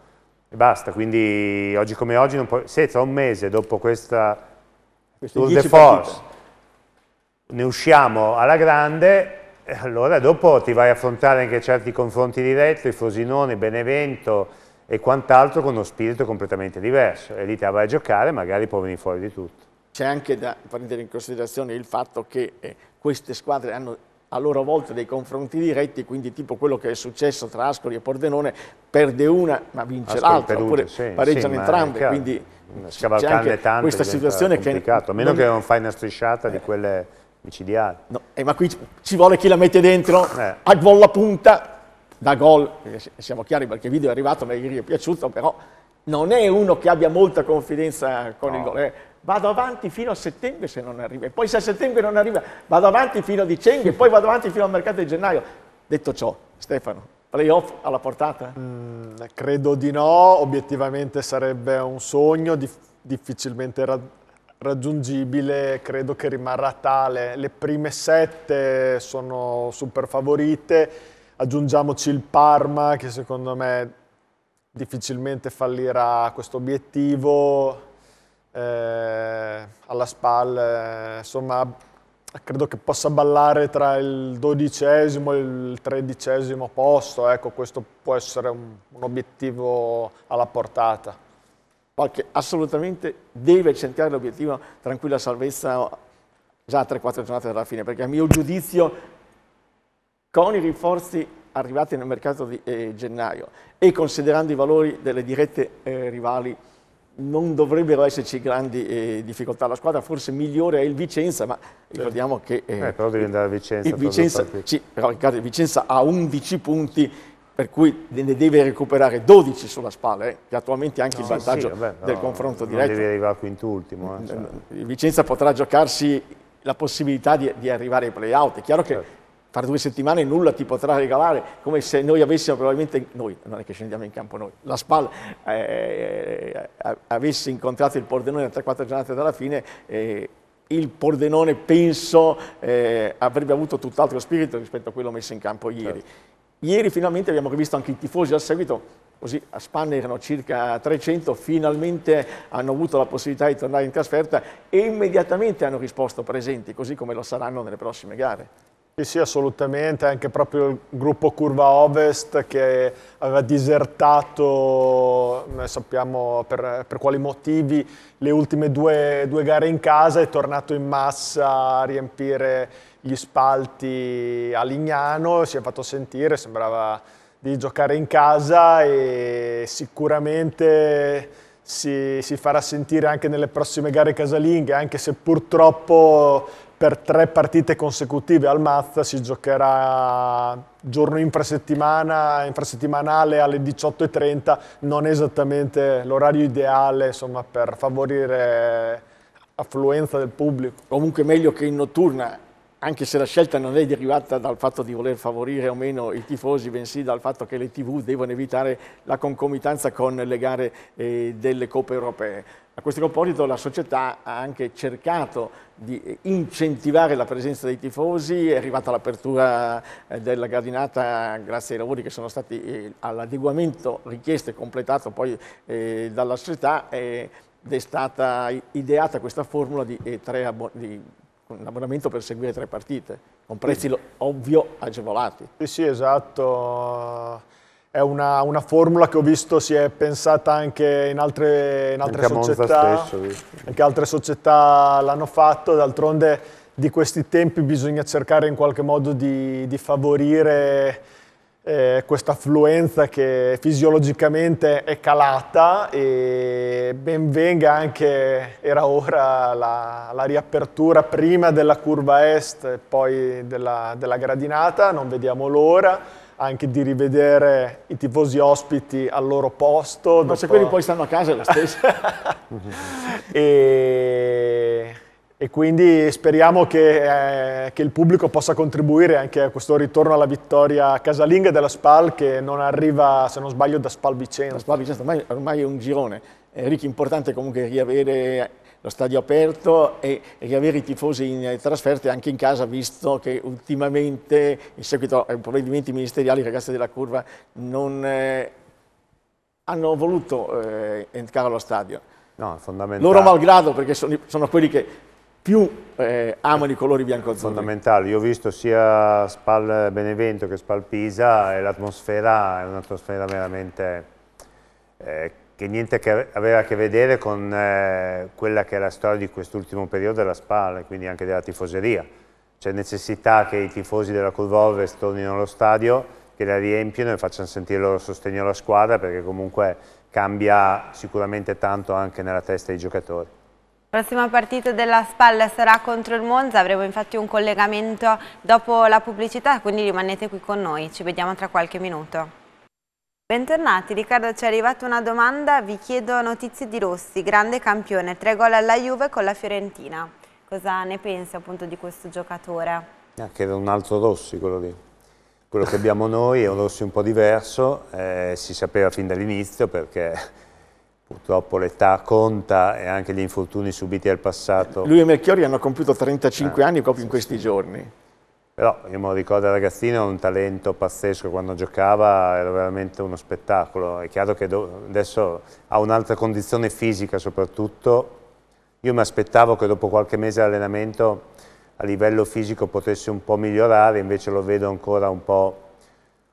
E basta, quindi oggi come oggi, può, se tra un mese dopo questa Tour de Force ne usciamo alla grande, eh, allora dopo ti vai a affrontare anche certi confronti diretti, Frosinone, Benevento e quant'altro con uno spirito completamente diverso e lì te la vai a giocare magari può venire fuori di tutto. C'è anche da prendere in considerazione il fatto che eh, queste squadre hanno a loro volta dei confronti diretti, quindi tipo quello che è successo tra Ascoli e Pordenone, perde una ma vince l'altra, oppure sì, pareggiano sì, entrambe, quindi scavalcare tanto questa situazione che a meno non... che non fai una strisciata eh. di quelle micidiali. No, eh, ma qui ci vuole chi la mette dentro, eh. a gol la punta, da gol, eh, siamo chiari perché il video è arrivato, mi è piaciuto, però non è uno che abbia molta confidenza con no. il gol, eh vado avanti fino a settembre se non arriva, e poi se a settembre non arriva vado avanti fino a dicembre, e poi vado avanti fino al mercato di gennaio. Detto ciò, Stefano, playoff alla portata? Mm, credo di no, obiettivamente sarebbe un sogno dif difficilmente ra raggiungibile, credo che rimarrà tale. Le prime sette sono super favorite, aggiungiamoci il Parma che secondo me difficilmente fallirà questo obiettivo eh, alla SPAL, eh, insomma credo che possa ballare tra il dodicesimo e il tredicesimo posto, ecco questo può essere un, un obiettivo alla portata. Qualche, assolutamente deve centrare l'obiettivo tranquilla salvezza già 3-4 giornate dalla fine, perché a mio giudizio con i rinforzi arrivati nel mercato di eh, gennaio e considerando i valori delle dirette eh, rivali non dovrebbero esserci grandi eh, difficoltà. La squadra forse migliore è il Vicenza, ma ricordiamo che... Eh, eh, però devi andare a Vicenza. Il Vicenza, sì, però, Riccardo, il Vicenza ha 11 punti, per cui ne deve recuperare 12 sulla spalla, eh, che attualmente è anche no, il vantaggio sì, vabbè, del confronto diretto. Non devi arrivare quintultimo. Eh, mm, cioè. Mm, il Vicenza potrà giocarsi la possibilità di, di arrivare ai play-out. È chiaro che certo. Fra due settimane nulla ti potrà regalare, come se noi avessimo probabilmente, noi, non è che scendiamo in campo noi, la SPAL eh, eh, eh avesse incontrato il Pordenone a 3-4 giornate dalla fine, eh, il Pordenone penso eh, avrebbe avuto tutt'altro spirito rispetto a quello messo in campo ieri. Certo. Ieri finalmente abbiamo visto anche i tifosi al seguito, così a Spanne erano circa 300, finalmente hanno avuto la possibilità di tornare in trasferta e immediatamente hanno risposto presenti, così come lo saranno nelle prossime gare. Sì, assolutamente, anche proprio il gruppo Curva Ovest che aveva disertato, noi eh, sappiamo per, per quali motivi, le ultime due, due, gare in casa, è tornato in massa a riempire gli spalti a Lignano, si è fatto sentire, sembrava di giocare in casa e sicuramente si, si farà sentire anche nelle prossime gare casalinghe, anche se purtroppo per tre partite consecutive al Mazza, si giocherà giorno infrasettimana, infrasettimanale alle 18.30, non è esattamente l'orario ideale insomma, per favorire affluenza del pubblico. Comunque meglio che in notturna, anche se la scelta non è derivata dal fatto di voler favorire o meno i tifosi, bensì dal fatto che le tv devono evitare la concomitanza con le gare eh, delle coppe europee. A questo proposito la società ha anche cercato di incentivare la presenza dei tifosi, è arrivata l'apertura eh, della gradinata grazie ai lavori che sono stati eh, all'adeguamento richiesto e completato poi eh, dalla società ed è stata ideata questa formula di, abbon di un abbonamento per seguire tre partite, con prezzi ovvio agevolati. Sì, sì, esatto è una, una, formula che ho visto si è pensata anche in altre, in altre anche società, anche altre società l'hanno fatto, d'altronde di questi tempi bisogna cercare in qualche modo di, di favorire eh, questa affluenza che fisiologicamente è calata e ben venga anche, era ora, la, la riapertura prima della curva est e poi della, della gradinata, non vediamo l'ora anche di rivedere i tifosi ospiti al loro posto. Ma dopo... se quelli poi stanno a casa è la stessa. e... e, quindi speriamo che, eh, che, il pubblico possa contribuire anche a questo ritorno alla vittoria casalinga della Spal che non arriva, se non sbaglio, da Spal Vicenza. Spal Vicenza ormai, ormai è un girone. Eh, Ricchi, importante comunque riavere lo stadio aperto e, e avere i tifosi in eh, trasferta e anche in casa, visto che ultimamente, in seguito ai provvedimenti ministeriali, i ragazzi della curva non eh, hanno voluto eh, entrare allo stadio. No, fondamentale. Loro malgrado, perché sono, sono quelli che più eh, amano i colori bianco-azzurri. Fondamentale, io ho visto sia Spal Benevento che Spal Pisa e l'atmosfera è un'atmosfera veramente... Eh, che niente che aveva a che vedere con eh, quella che è la storia di quest'ultimo periodo della SPAL, quindi anche della tifoseria. C'è necessità che i tifosi della Curva Ovest tornino allo stadio, che la riempiono e facciano sentire il loro sostegno alla squadra, perché comunque cambia sicuramente tanto anche nella testa dei giocatori. La prossima partita della SPAL sarà contro il Monza, avremo infatti un collegamento dopo la pubblicità, quindi rimanete qui con noi, ci vediamo tra qualche minuto. Bentornati, Riccardo ci è arrivata una domanda, vi chiedo notizie di Rossi, grande campione, tre gol alla Juve con la Fiorentina. Cosa ne pensi appunto di questo giocatore? Anche eh, da un altro Rossi quello lì. Quello che abbiamo noi è un Rossi un po' diverso, eh, si sapeva fin dall'inizio perché purtroppo l'età conta e anche gli infortuni subiti al passato. Lui e Melchiori hanno compiuto 35 eh, anni proprio in questi sì. giorni. Però io me lo ricordo da ragazzino, un talento pazzesco, quando giocava era veramente uno spettacolo. È chiaro che adesso ha un'altra condizione fisica soprattutto. Io mi aspettavo che dopo qualche mese di allenamento a livello fisico potesse un po' migliorare, invece lo vedo ancora un po',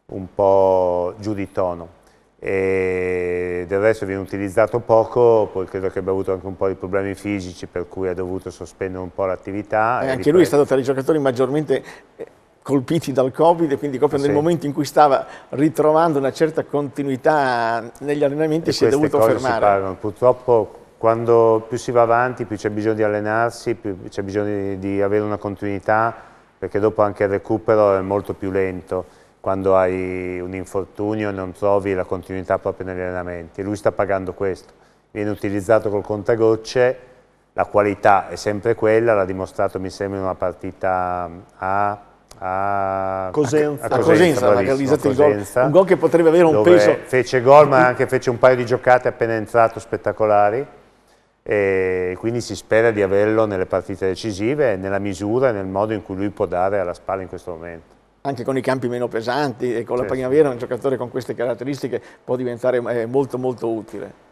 un po giù di tono e del resto viene utilizzato poco, poi credo che abbia avuto anche un po' di problemi fisici per cui ha dovuto sospendere un po' l'attività. Eh, anche lui è stato tra i giocatori maggiormente eh, colpiti dal Covid e quindi proprio nel sì. momento in cui stava ritrovando una certa continuità negli allenamenti e si è dovuto fermare. Si Purtroppo quando più si va avanti più c'è bisogno di allenarsi, più c'è bisogno di, di avere una continuità perché dopo anche il recupero è molto più lento quando hai un infortunio e non trovi la continuità proprio negli allenamenti. Lui sta pagando questo, viene utilizzato col contagocce, la qualità è sempre quella, l'ha dimostrato mi sembra in una partita a... A Cosenza, a Cosenza, a Cosenza, la realizzata il gol, un gol che potrebbe avere un peso. Fece gol ma anche fece un paio di giocate appena entrato spettacolari e quindi si spera di averlo nelle partite decisive nella misura e nel modo in cui lui può dare alla spalla in questo momento anche con i campi meno pesanti e con certo. la primavera un giocatore con queste caratteristiche può diventare eh, molto molto utile.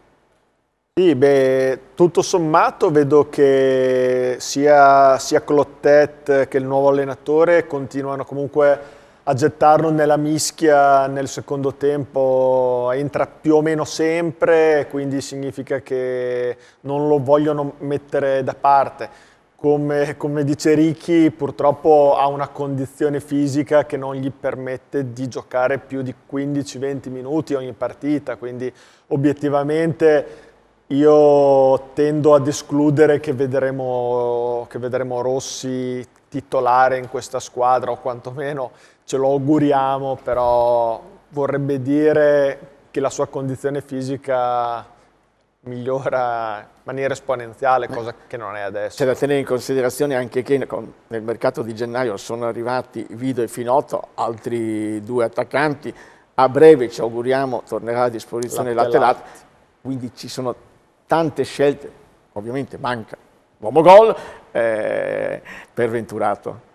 Sì, beh, tutto sommato vedo che sia, sia Clottet che il nuovo allenatore continuano comunque a gettarlo nella mischia nel secondo tempo, entra più o meno sempre, quindi significa che non lo vogliono mettere da parte come, come, dice Ricky, purtroppo ha una condizione fisica che non gli permette di giocare più di 15-20 minuti ogni partita, quindi obiettivamente io tendo ad escludere che vedremo, che vedremo Rossi titolare in questa squadra, o quantomeno ce lo auguriamo, però vorrebbe dire che la sua condizione fisica migliora in maniera esponenziale, Beh, cosa che non è adesso. C'è da tenere in considerazione anche che nel mercato di gennaio sono arrivati Vido e Finotto, altri due attaccanti, a breve ci auguriamo tornerà a disposizione Lattelat, quindi ci sono tante scelte, ovviamente manca l'uomo gol eh, per Venturato.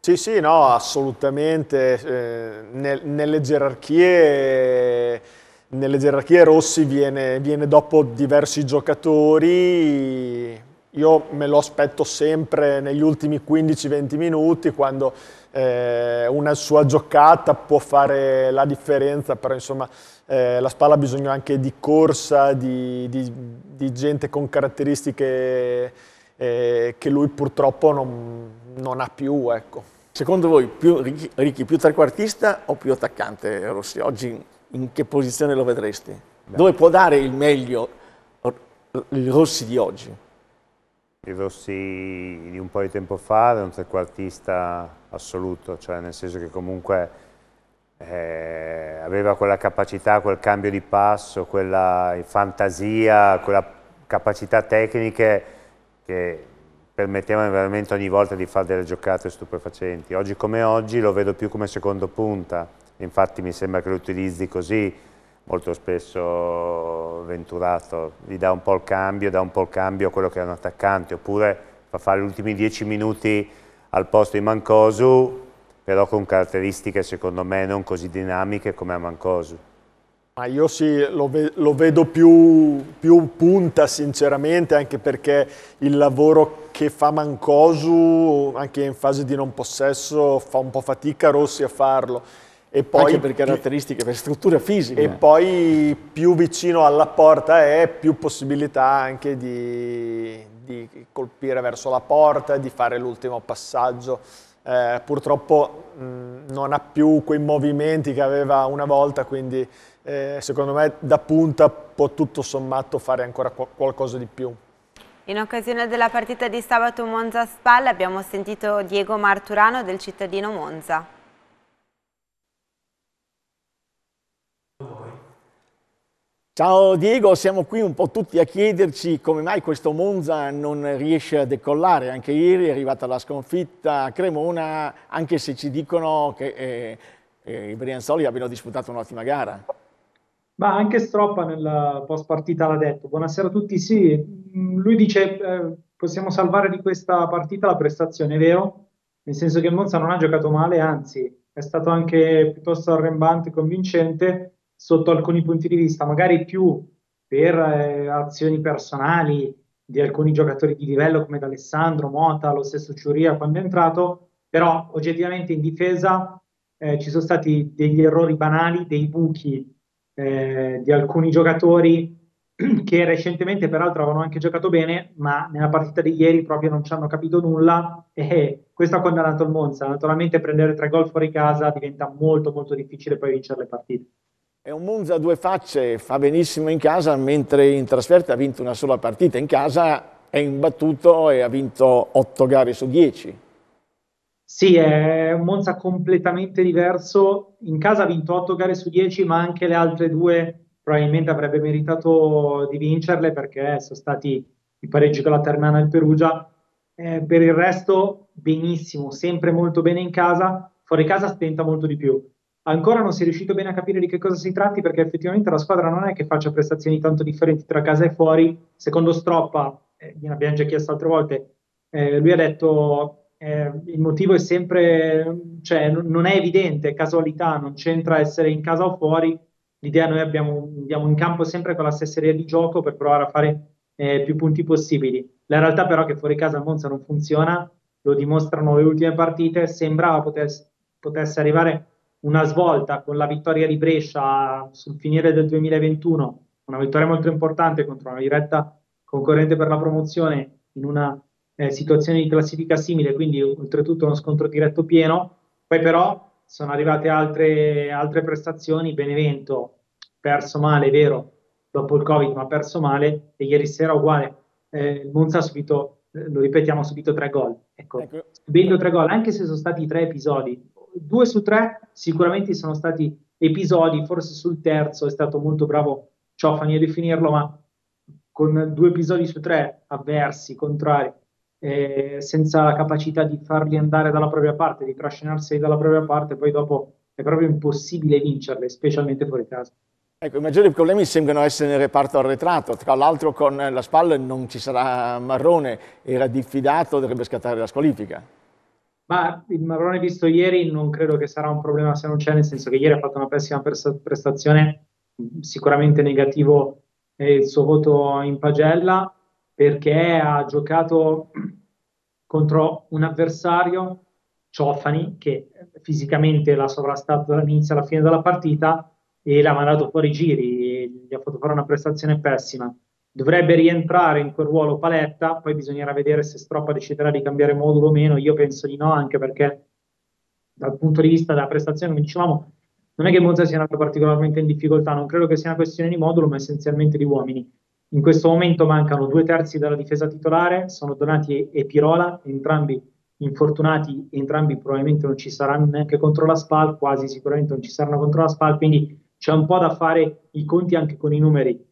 Sì, sì, no, assolutamente, eh, nel, nelle gerarchie nelle gerarchie Rossi viene, viene dopo diversi giocatori, io me lo aspetto sempre negli ultimi 15-20 minuti quando eh, una sua giocata può fare la differenza, però insomma eh, la Spalla ha bisogno anche di corsa, di, di, di gente con caratteristiche eh, che lui purtroppo non, non ha più. Ecco. Secondo voi più, Ricchi, più trequartista o più attaccante Rossi? Oggi in che posizione lo vedresti? Beh. Dove può dare il meglio il Rossi di oggi? Il Rossi di un po' di tempo fa è un trequartista assoluto, cioè nel senso che comunque eh, aveva quella capacità, quel cambio di passo, quella fantasia, quella capacità tecniche che permettevano veramente ogni volta di fare delle giocate stupefacenti. Oggi come oggi lo vedo più come secondo punta, infatti mi sembra che lo utilizzi così, molto spesso Venturato, gli dà un po' il cambio, dà un po' il cambio a quello che è un attaccante, oppure fa fare gli ultimi dieci minuti al posto di Mancosu, però con caratteristiche secondo me non così dinamiche come a Mancosu. Ma io sì, lo, ve lo vedo più, più, punta sinceramente, anche perché il lavoro che fa Mancosu, anche in fase di non possesso, fa un po' fatica Rossi a farlo e poi Anche per caratteristiche, più, per strutture fisiche. E poi più vicino alla porta è, più possibilità anche di, di colpire verso la porta, di fare l'ultimo passaggio. Eh, purtroppo mh, non ha più quei movimenti che aveva una volta, quindi eh, secondo me da punta può tutto sommato fare ancora qu qualcosa di più. In occasione della partita di sabato Monza-Spal abbiamo sentito Diego Marturano del cittadino Monza. Ciao Diego, siamo qui un po' tutti a chiederci come mai questo Monza non riesce a decollare. Anche ieri è arrivata la sconfitta a Cremona, anche se ci dicono che eh, eh, i Brianzoli abbiano disputato un'ottima gara. Ma anche Stroppa nella post partita l'ha detto. Buonasera a tutti. Sì, mm, lui dice eh, possiamo salvare di questa partita la prestazione, è vero? Nel senso che il Monza non ha giocato male, anzi è stato anche piuttosto arrembante e convincente sotto alcuni punti di vista, magari più per eh, azioni personali di alcuni giocatori di livello come D'Alessandro, Mota, lo stesso Ciuria quando è entrato, però oggettivamente in difesa eh, ci sono stati degli errori banali, dei buchi eh, di alcuni giocatori che recentemente peraltro avevano anche giocato bene, ma nella partita di ieri proprio non ci hanno capito nulla e eh, questo ha condannato il Monza. Naturalmente prendere tre gol fuori casa diventa molto molto difficile poi vincere le partite. È un Monza a due facce, fa benissimo in casa, mentre in trasferta ha vinto una sola partita. In casa è imbattuto e ha vinto otto gare su dieci. Sì, è un Monza completamente diverso. In casa ha vinto otto gare su dieci, ma anche le altre due probabilmente avrebbe meritato di vincerle perché sono stati i pareggi con la Ternana e il Perugia. Eh, per il resto, benissimo, sempre molto bene in casa. Fuori casa stenta molto di più Ancora non si è riuscito bene a capire di che cosa si tratti perché effettivamente la squadra non è che faccia prestazioni tanto differenti tra casa e fuori. Secondo Stroppa, eh, gliene abbiamo già chiesto altre volte, eh, lui ha detto eh, il motivo è sempre, cioè n- non è evidente, è casualità, non c'entra essere in casa o fuori. L'idea noi abbiamo, andiamo in campo sempre con la stessa idea di gioco per provare a fare eh, più punti possibili. La realtà però è che fuori casa il Monza non funziona, lo dimostrano le ultime partite, sembrava potesse, potesse arrivare una svolta con la vittoria di Brescia sul finire del 2021, una vittoria molto importante contro una diretta concorrente per la promozione in una eh, situazione di classifica simile, quindi oltretutto uno scontro diretto pieno. Poi però sono arrivate altre, altre prestazioni, Benevento perso male, vero, dopo il Covid, ma perso male, e ieri sera uguale. Eh, Monza ha subito, eh, lo ripetiamo, ha subito tre gol. Ecco, ecco. subendo tre gol, anche se sono stati tre episodi due su tre sicuramente sono stati episodi, forse sul terzo è stato molto bravo Ciofani a definirlo, ma con due episodi su tre avversi, contrari, eh, senza la capacità di farli andare dalla propria parte, di trascinarsi dalla propria parte, poi dopo è proprio impossibile vincerle, specialmente fuori casa. Ecco, i maggiori problemi sembrano essere nel reparto arretrato, tra l'altro con la spalla non ci sarà Marrone, era diffidato, dovrebbe scattare la squalifica. Ma il Marrone visto ieri non credo che sarà un problema se non c'è, nel senso che ieri ha fatto una pessima prestazione, sicuramente negativo il suo voto in pagella, perché ha giocato contro un avversario, Ciofani, che fisicamente l'ha sovrastato dall'inizio alla fine della partita e l'ha mandato fuori giri, gli ha fatto fare una prestazione pessima dovrebbe rientrare in quel ruolo Paletta, poi bisognerà vedere se Stroppa deciderà di cambiare modulo o meno, io penso di no, anche perché dal punto di vista della prestazione, come dicevamo, non è che Monza sia andato particolarmente in difficoltà, non credo che sia una questione di modulo, ma essenzialmente di uomini. In questo momento mancano due terzi della difesa titolare, sono Donati e Pirola, entrambi infortunati, entrambi probabilmente non ci saranno neanche contro la SPAL, quasi sicuramente non ci saranno contro la SPAL, quindi c'è un po' da fare i conti anche con i numeri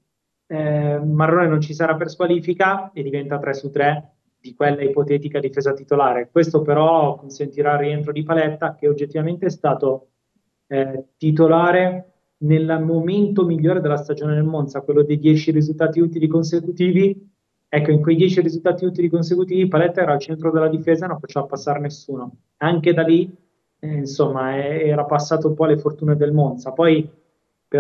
eh, Marrone non ci sarà per squalifica e diventa 3 su 3 di quella ipotetica difesa titolare. Questo però consentirà il rientro di Paletta che oggettivamente è stato eh, titolare nel momento migliore della stagione del Monza, quello dei 10 risultati utili consecutivi. Ecco, in quei 10 risultati utili consecutivi Paletta era al centro della difesa e non faceva passare nessuno. Anche da lì, eh, insomma, eh, era passato un po' alle fortune del Monza. Poi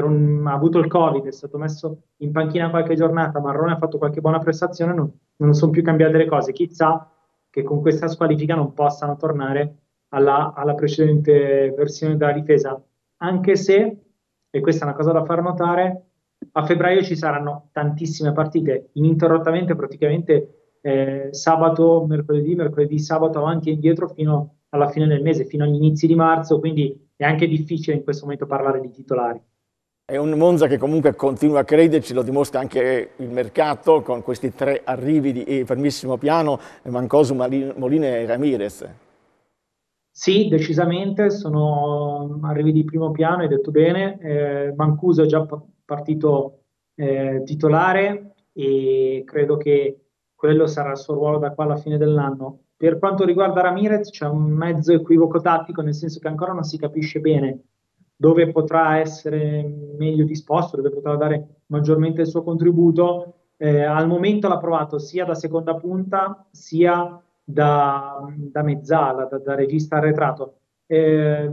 un, ha avuto il Covid, è stato messo in panchina qualche giornata, Marrone ha fatto qualche buona prestazione, non, non sono più cambiate le cose. Chissà che con questa squalifica non possano tornare alla, alla precedente versione della difesa, anche se, e questa è una cosa da far notare, a febbraio ci saranno tantissime partite ininterrottamente, praticamente eh, sabato, mercoledì, mercoledì, sabato avanti e indietro fino alla fine del mese, fino agli inizi di marzo, quindi è anche difficile in questo momento parlare di titolari. È un Monza che comunque continua a crederci, lo dimostra anche il mercato con questi tre arrivi di eh, fermissimo piano, Mancosu, Molina e Ramirez. Sì, decisamente, sono arrivi di primo piano, hai detto bene. Eh, Mancuso è già partito eh, titolare e credo che quello sarà il suo ruolo da qua alla fine dell'anno. Per quanto riguarda Ramirez c'è un mezzo equivoco tattico, nel senso che ancora non si capisce bene dove potrà essere meglio disposto, dove potrà dare maggiormente il suo contributo. Eh, al momento l'ha provato sia da seconda punta sia da, da mezzala, da, da, regista arretrato. Eh,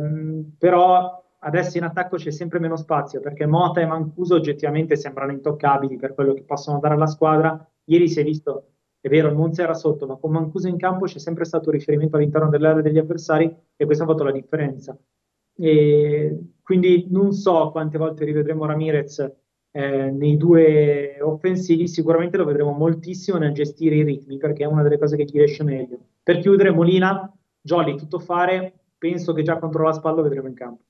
però adesso in attacco c'è sempre meno spazio perché Mota e Mancuso oggettivamente sembrano intoccabili per quello che possono dare alla squadra. Ieri si è visto, è vero, il Monza era sotto, ma con Mancuso in campo c'è sempre stato riferimento all'interno dell'area degli avversari e questo ha fatto la differenza. E quindi non so quante volte rivedremo Ramirez eh, nei due offensivi, sicuramente lo vedremo moltissimo nel gestire i ritmi, perché è una delle cose che gli riesce meglio. Per chiudere, Molina, Jolly, tutto fare, penso che già contro la spalla vedremo in campo.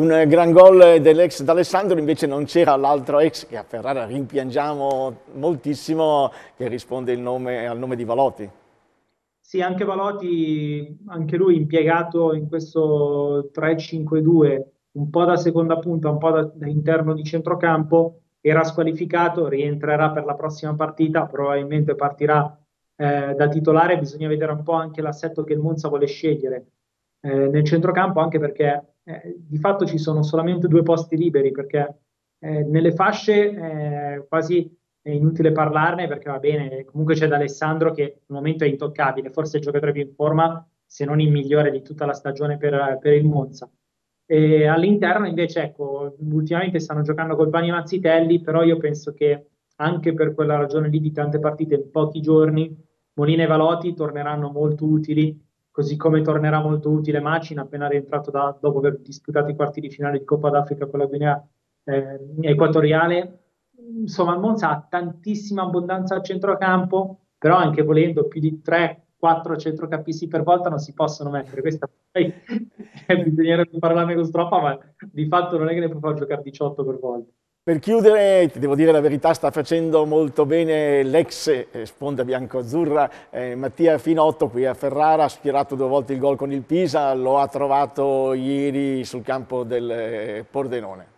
Un eh, gran gol dell'ex D'Alessandro, invece non c'era l'altro ex che a Ferrara rimpiangiamo moltissimo, che risponde nome, al nome di Valotti. Sì, anche Valotti, anche lui impiegato in questo 3-5-2 un po' da seconda punta, un po' da, da interno di centrocampo, era squalificato, rientrerà per la prossima partita, probabilmente partirà eh, da titolare, bisogna vedere un po' anche l'assetto che il Monza vuole scegliere eh, nel centrocampo, anche perché eh, di fatto ci sono solamente due posti liberi, perché eh, nelle fasce eh, quasi è inutile parlarne perché va bene, comunque c'è D'Alessandro che al momento è intoccabile, forse il giocatore più in forma, se non il migliore di tutta la stagione per, per il Monza. E all'interno invece, ecco, ultimamente stanno giocando col Bani Mazzitelli, però io penso che anche per quella ragione lì di tante partite in pochi giorni, Molina e Valoti torneranno molto utili, così come tornerà molto utile Macin appena rientrato da, dopo aver disputato i quarti di finale di Coppa d'Africa con la Guinea eh, Equatoriale. Insomma, il Monza ha tantissima abbondanza al centrocampo, però anche volendo più di tre quattro centrocampisti per volta non si possono mettere. Questa poi bisognerebbe parlarne con troppa, ma di fatto non è che ne può far giocare 18 per volta. Per chiudere, ti devo dire la verità, sta facendo molto bene l'ex eh, sponda bianco-azzurra eh, Mattia Finotto qui a Ferrara, ha schierato due volte il gol con il Pisa, lo ha trovato ieri sul campo del eh, Pordenone.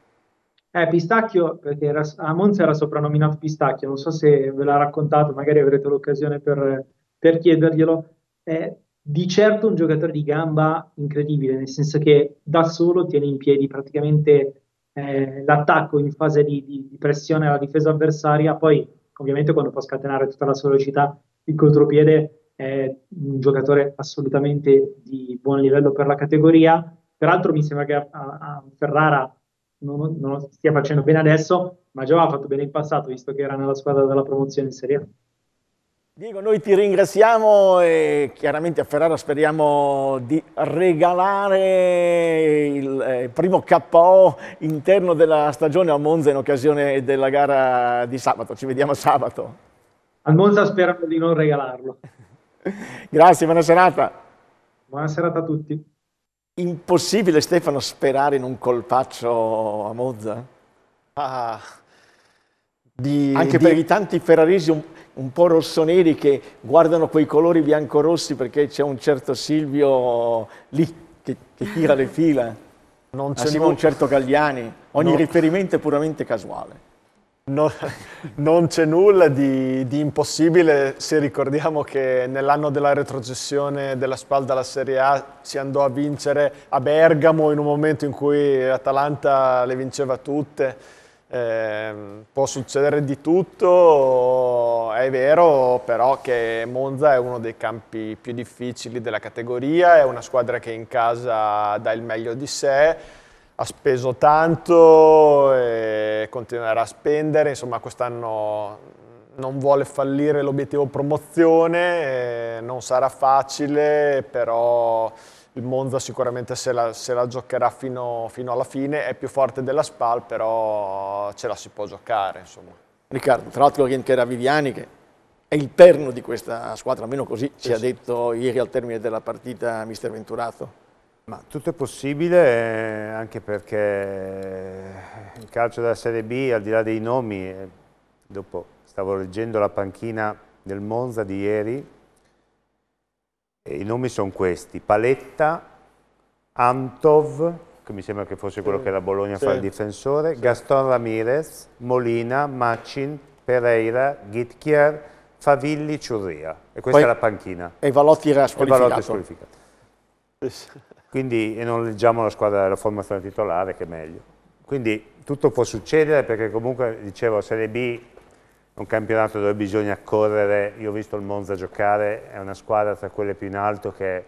Eh, Pistacchio, perché era, a Monza era soprannominato Pistacchio, non so se ve l'ha raccontato, magari avrete l'occasione per, per chiederglielo, è di certo un giocatore di gamba incredibile, nel senso che da solo tiene in piedi praticamente eh, l'attacco in fase di, di, di pressione alla difesa avversaria, poi ovviamente quando può scatenare tutta la sua velocità, il contropiede è un giocatore assolutamente di buon livello per la categoria. Peraltro mi sembra che a, a Ferrara non, non, stia facendo bene adesso, ma già aveva fatto bene in passato, visto che era nella squadra della promozione in Serie A. Diego, noi ti ringraziamo e chiaramente a Ferrara speriamo di regalare il eh, primo KO interno della stagione a Monza in occasione della gara di sabato. Ci vediamo sabato. Al Monza speriamo di non regalarlo. Grazie, buona serata. Buona serata a tutti. Impossibile, Stefano, sperare in un colpaccio a Monza? Ah, di, Anche di... per i tanti ferrarisi... Un un po' rossoneri che guardano quei colori biancorossi perché c'è un certo Silvio lì che, che tira le fila. Non c'è Assieme ah, a un certo Gagliani. Ogni no. riferimento è puramente casuale. Non, non c'è nulla di, di, impossibile se ricordiamo che nell'anno della retrocessione della Spalda alla Serie A si andò a vincere a Bergamo in un momento in cui Atalanta le vinceva tutte eh, può succedere di tutto, è vero però che Monza è uno dei campi più difficili della categoria, è una squadra che in casa dà il meglio di sé, ha speso tanto e continuerà a spendere, insomma quest'anno non vuole fallire l'obiettivo promozione, eh, non sarà facile, però il Monza sicuramente se la, se la giocherà fino, fino, alla fine, è più forte della Spal, però ce la si può giocare. Insomma. Riccardo, tra l'altro che era Viviani, che è il perno di questa squadra, almeno così ci sì, ha detto ieri al termine della partita mister Venturato. Ma tutto è possibile eh, anche perché il calcio della Serie B, al di là dei nomi, eh, dopo stavo leggendo la panchina del Monza di ieri, i nomi sono questi, Paletta, Antov, che mi sembra che fosse quello sì. che la Bologna sì. fa il difensore, sì. Gaston Ramirez, Molina, Macin, Pereira, Ghitchier, Favilli, Ciurria. E questa Poi, è la panchina. E Valotti era squalificato. E Valotti squalificato. Quindi, e non leggiamo la squadra, della formazione titolare, che è meglio. Quindi tutto può succedere perché comunque, dicevo, Serie B un campionato dove bisogna correre, io ho visto il Monza giocare, è una squadra tra quelle più in alto che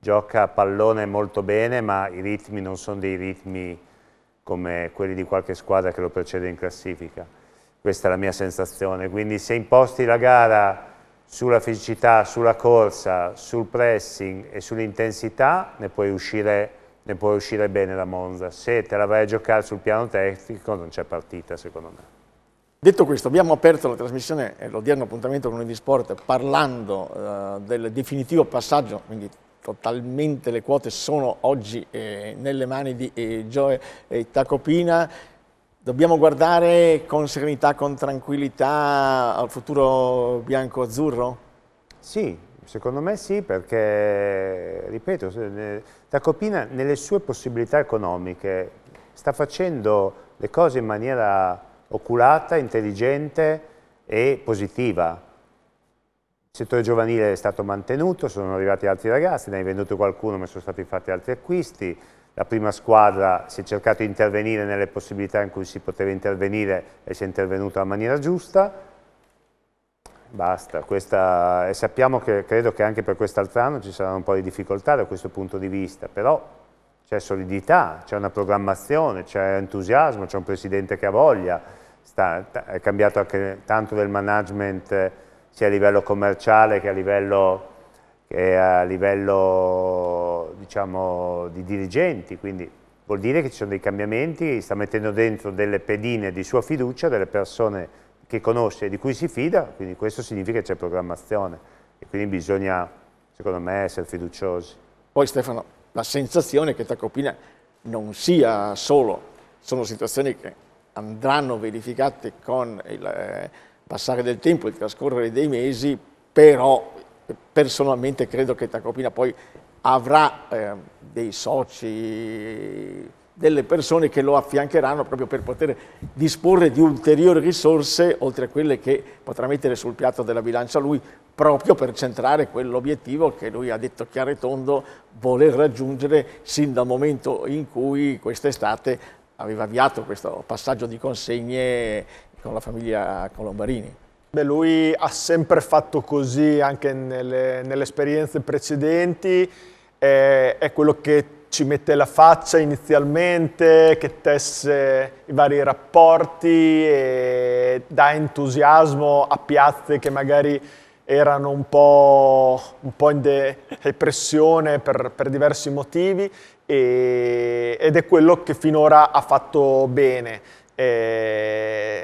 gioca a pallone molto bene, ma i ritmi non sono dei ritmi come quelli di qualche squadra che lo precede in classifica. Questa è la mia sensazione, quindi se imposti la gara sulla fisicità, sulla corsa, sul pressing e sull'intensità, ne, ne puoi uscire bene da Monza. Se te la vai a giocare sul piano tecnico non c'è partita secondo me. Detto questo, abbiamo aperto la trasmissione e l'odierno appuntamento con Unidi Sport parlando eh, del definitivo passaggio, quindi totalmente le quote sono oggi eh, nelle mani di eh, Joe eh, Tacopina. Dobbiamo guardare con serenità, con tranquillità al futuro bianco-azzurro? Sì, secondo me sì, perché, ripeto, Tacopina nelle sue possibilità economiche sta facendo le cose in maniera oculata, intelligente e positiva. Il settore giovanile è stato mantenuto, sono arrivati altri ragazzi, ne hai venduto qualcuno ma sono stati fatti altri acquisti, la prima squadra si è cercato di intervenire nelle possibilità in cui si poteva intervenire e si è intervenuto in maniera giusta, basta, questa... e sappiamo che credo che anche per quest'altro anno ci saranno un po' di difficoltà da questo punto di vista, però c'è solidità, c'è una programmazione, c'è entusiasmo, c'è un presidente che ha voglia, sta, è cambiato anche tanto del management eh, sia a livello commerciale che a livello, che a livello diciamo, di dirigenti, quindi vuol dire che ci sono dei cambiamenti, sta mettendo dentro delle pedine di sua fiducia, delle persone che conosce e di cui si fida, quindi questo significa che c'è programmazione e quindi bisogna, secondo me, essere fiduciosi. Poi Stefano, la sensazione è che Tacopina non sia solo, sono situazioni che andranno verificate con il eh, passare del tempo, il trascorrere dei mesi, però eh, personalmente credo che Tacopina poi avrà ehm, dei soci, delle persone che lo affiancheranno proprio per poter disporre di ulteriori risorse oltre a quelle che potrà mettere sul piatto della bilancia lui proprio per centrare quell'obiettivo che lui ha detto chiaro e tondo voler raggiungere sin dal momento in cui quest'estate aveva avviato questo passaggio di consegne con la famiglia Colombarini. Beh, lui ha sempre fatto così anche nelle, nelle esperienze precedenti, eh, è quello che ci mette la faccia inizialmente, che tesse i vari rapporti e dà entusiasmo a piazze che magari erano un po', un po in depressione per, per diversi motivi e, ed è quello che finora ha fatto bene. E,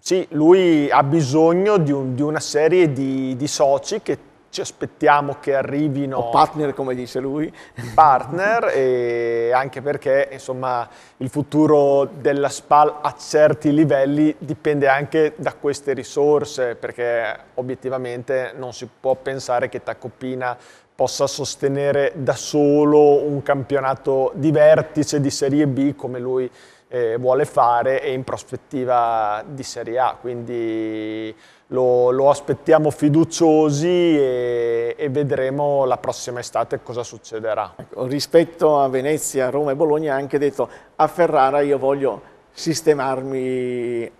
sì, lui ha bisogno di, un, di una serie di, di soci che ci aspettiamo che arrivino... O partner, come dice lui. Partner, e anche perché insomma, il futuro della SPAL a certi livelli dipende anche da queste risorse, perché obiettivamente non si può pensare che Tacopina possa sostenere da solo un campionato di vertice di Serie B come lui eh, vuole fare e in prospettiva di Serie A, quindi lo, lo aspettiamo fiduciosi e, e, vedremo la prossima estate cosa succederà. Ecco, rispetto a Venezia, Roma e Bologna ha anche detto a Ferrara io voglio sistemarmi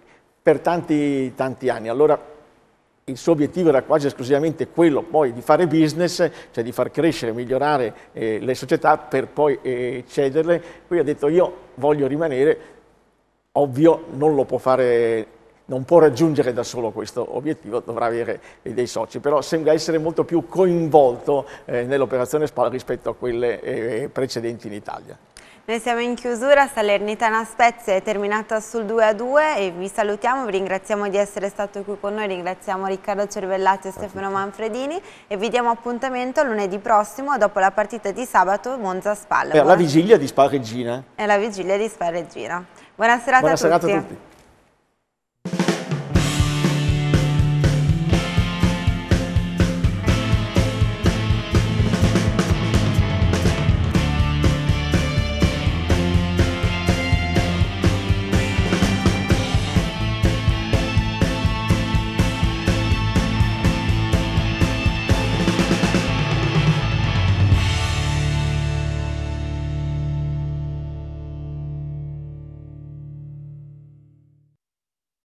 per tanti, tanti anni, allora il suo obiettivo era quasi esclusivamente quello poi di fare business, cioè di far crescere, migliorare eh, le società per poi eh, cederle, qui ha detto io voglio rimanere, ovvio non lo può fare non può raggiungere da solo questo obiettivo, dovrà avere dei soci, però sembra essere molto più coinvolto eh, nell'operazione SPAL rispetto a quelle eh, precedenti in Italia. Noi siamo in chiusura, Salernitana Spezia è terminata sul 2-2 a e vi salutiamo, vi ringraziamo di essere stato qui con noi, ringraziamo Riccardo Cervellati e Stefano Manfredini e vi diamo appuntamento lunedì prossimo dopo la partita di sabato Monza-Spalla. È la vigilia di Spa Regina. È la vigilia di Spa Regina. Buona serata Buona a tutti. Serata a tutti.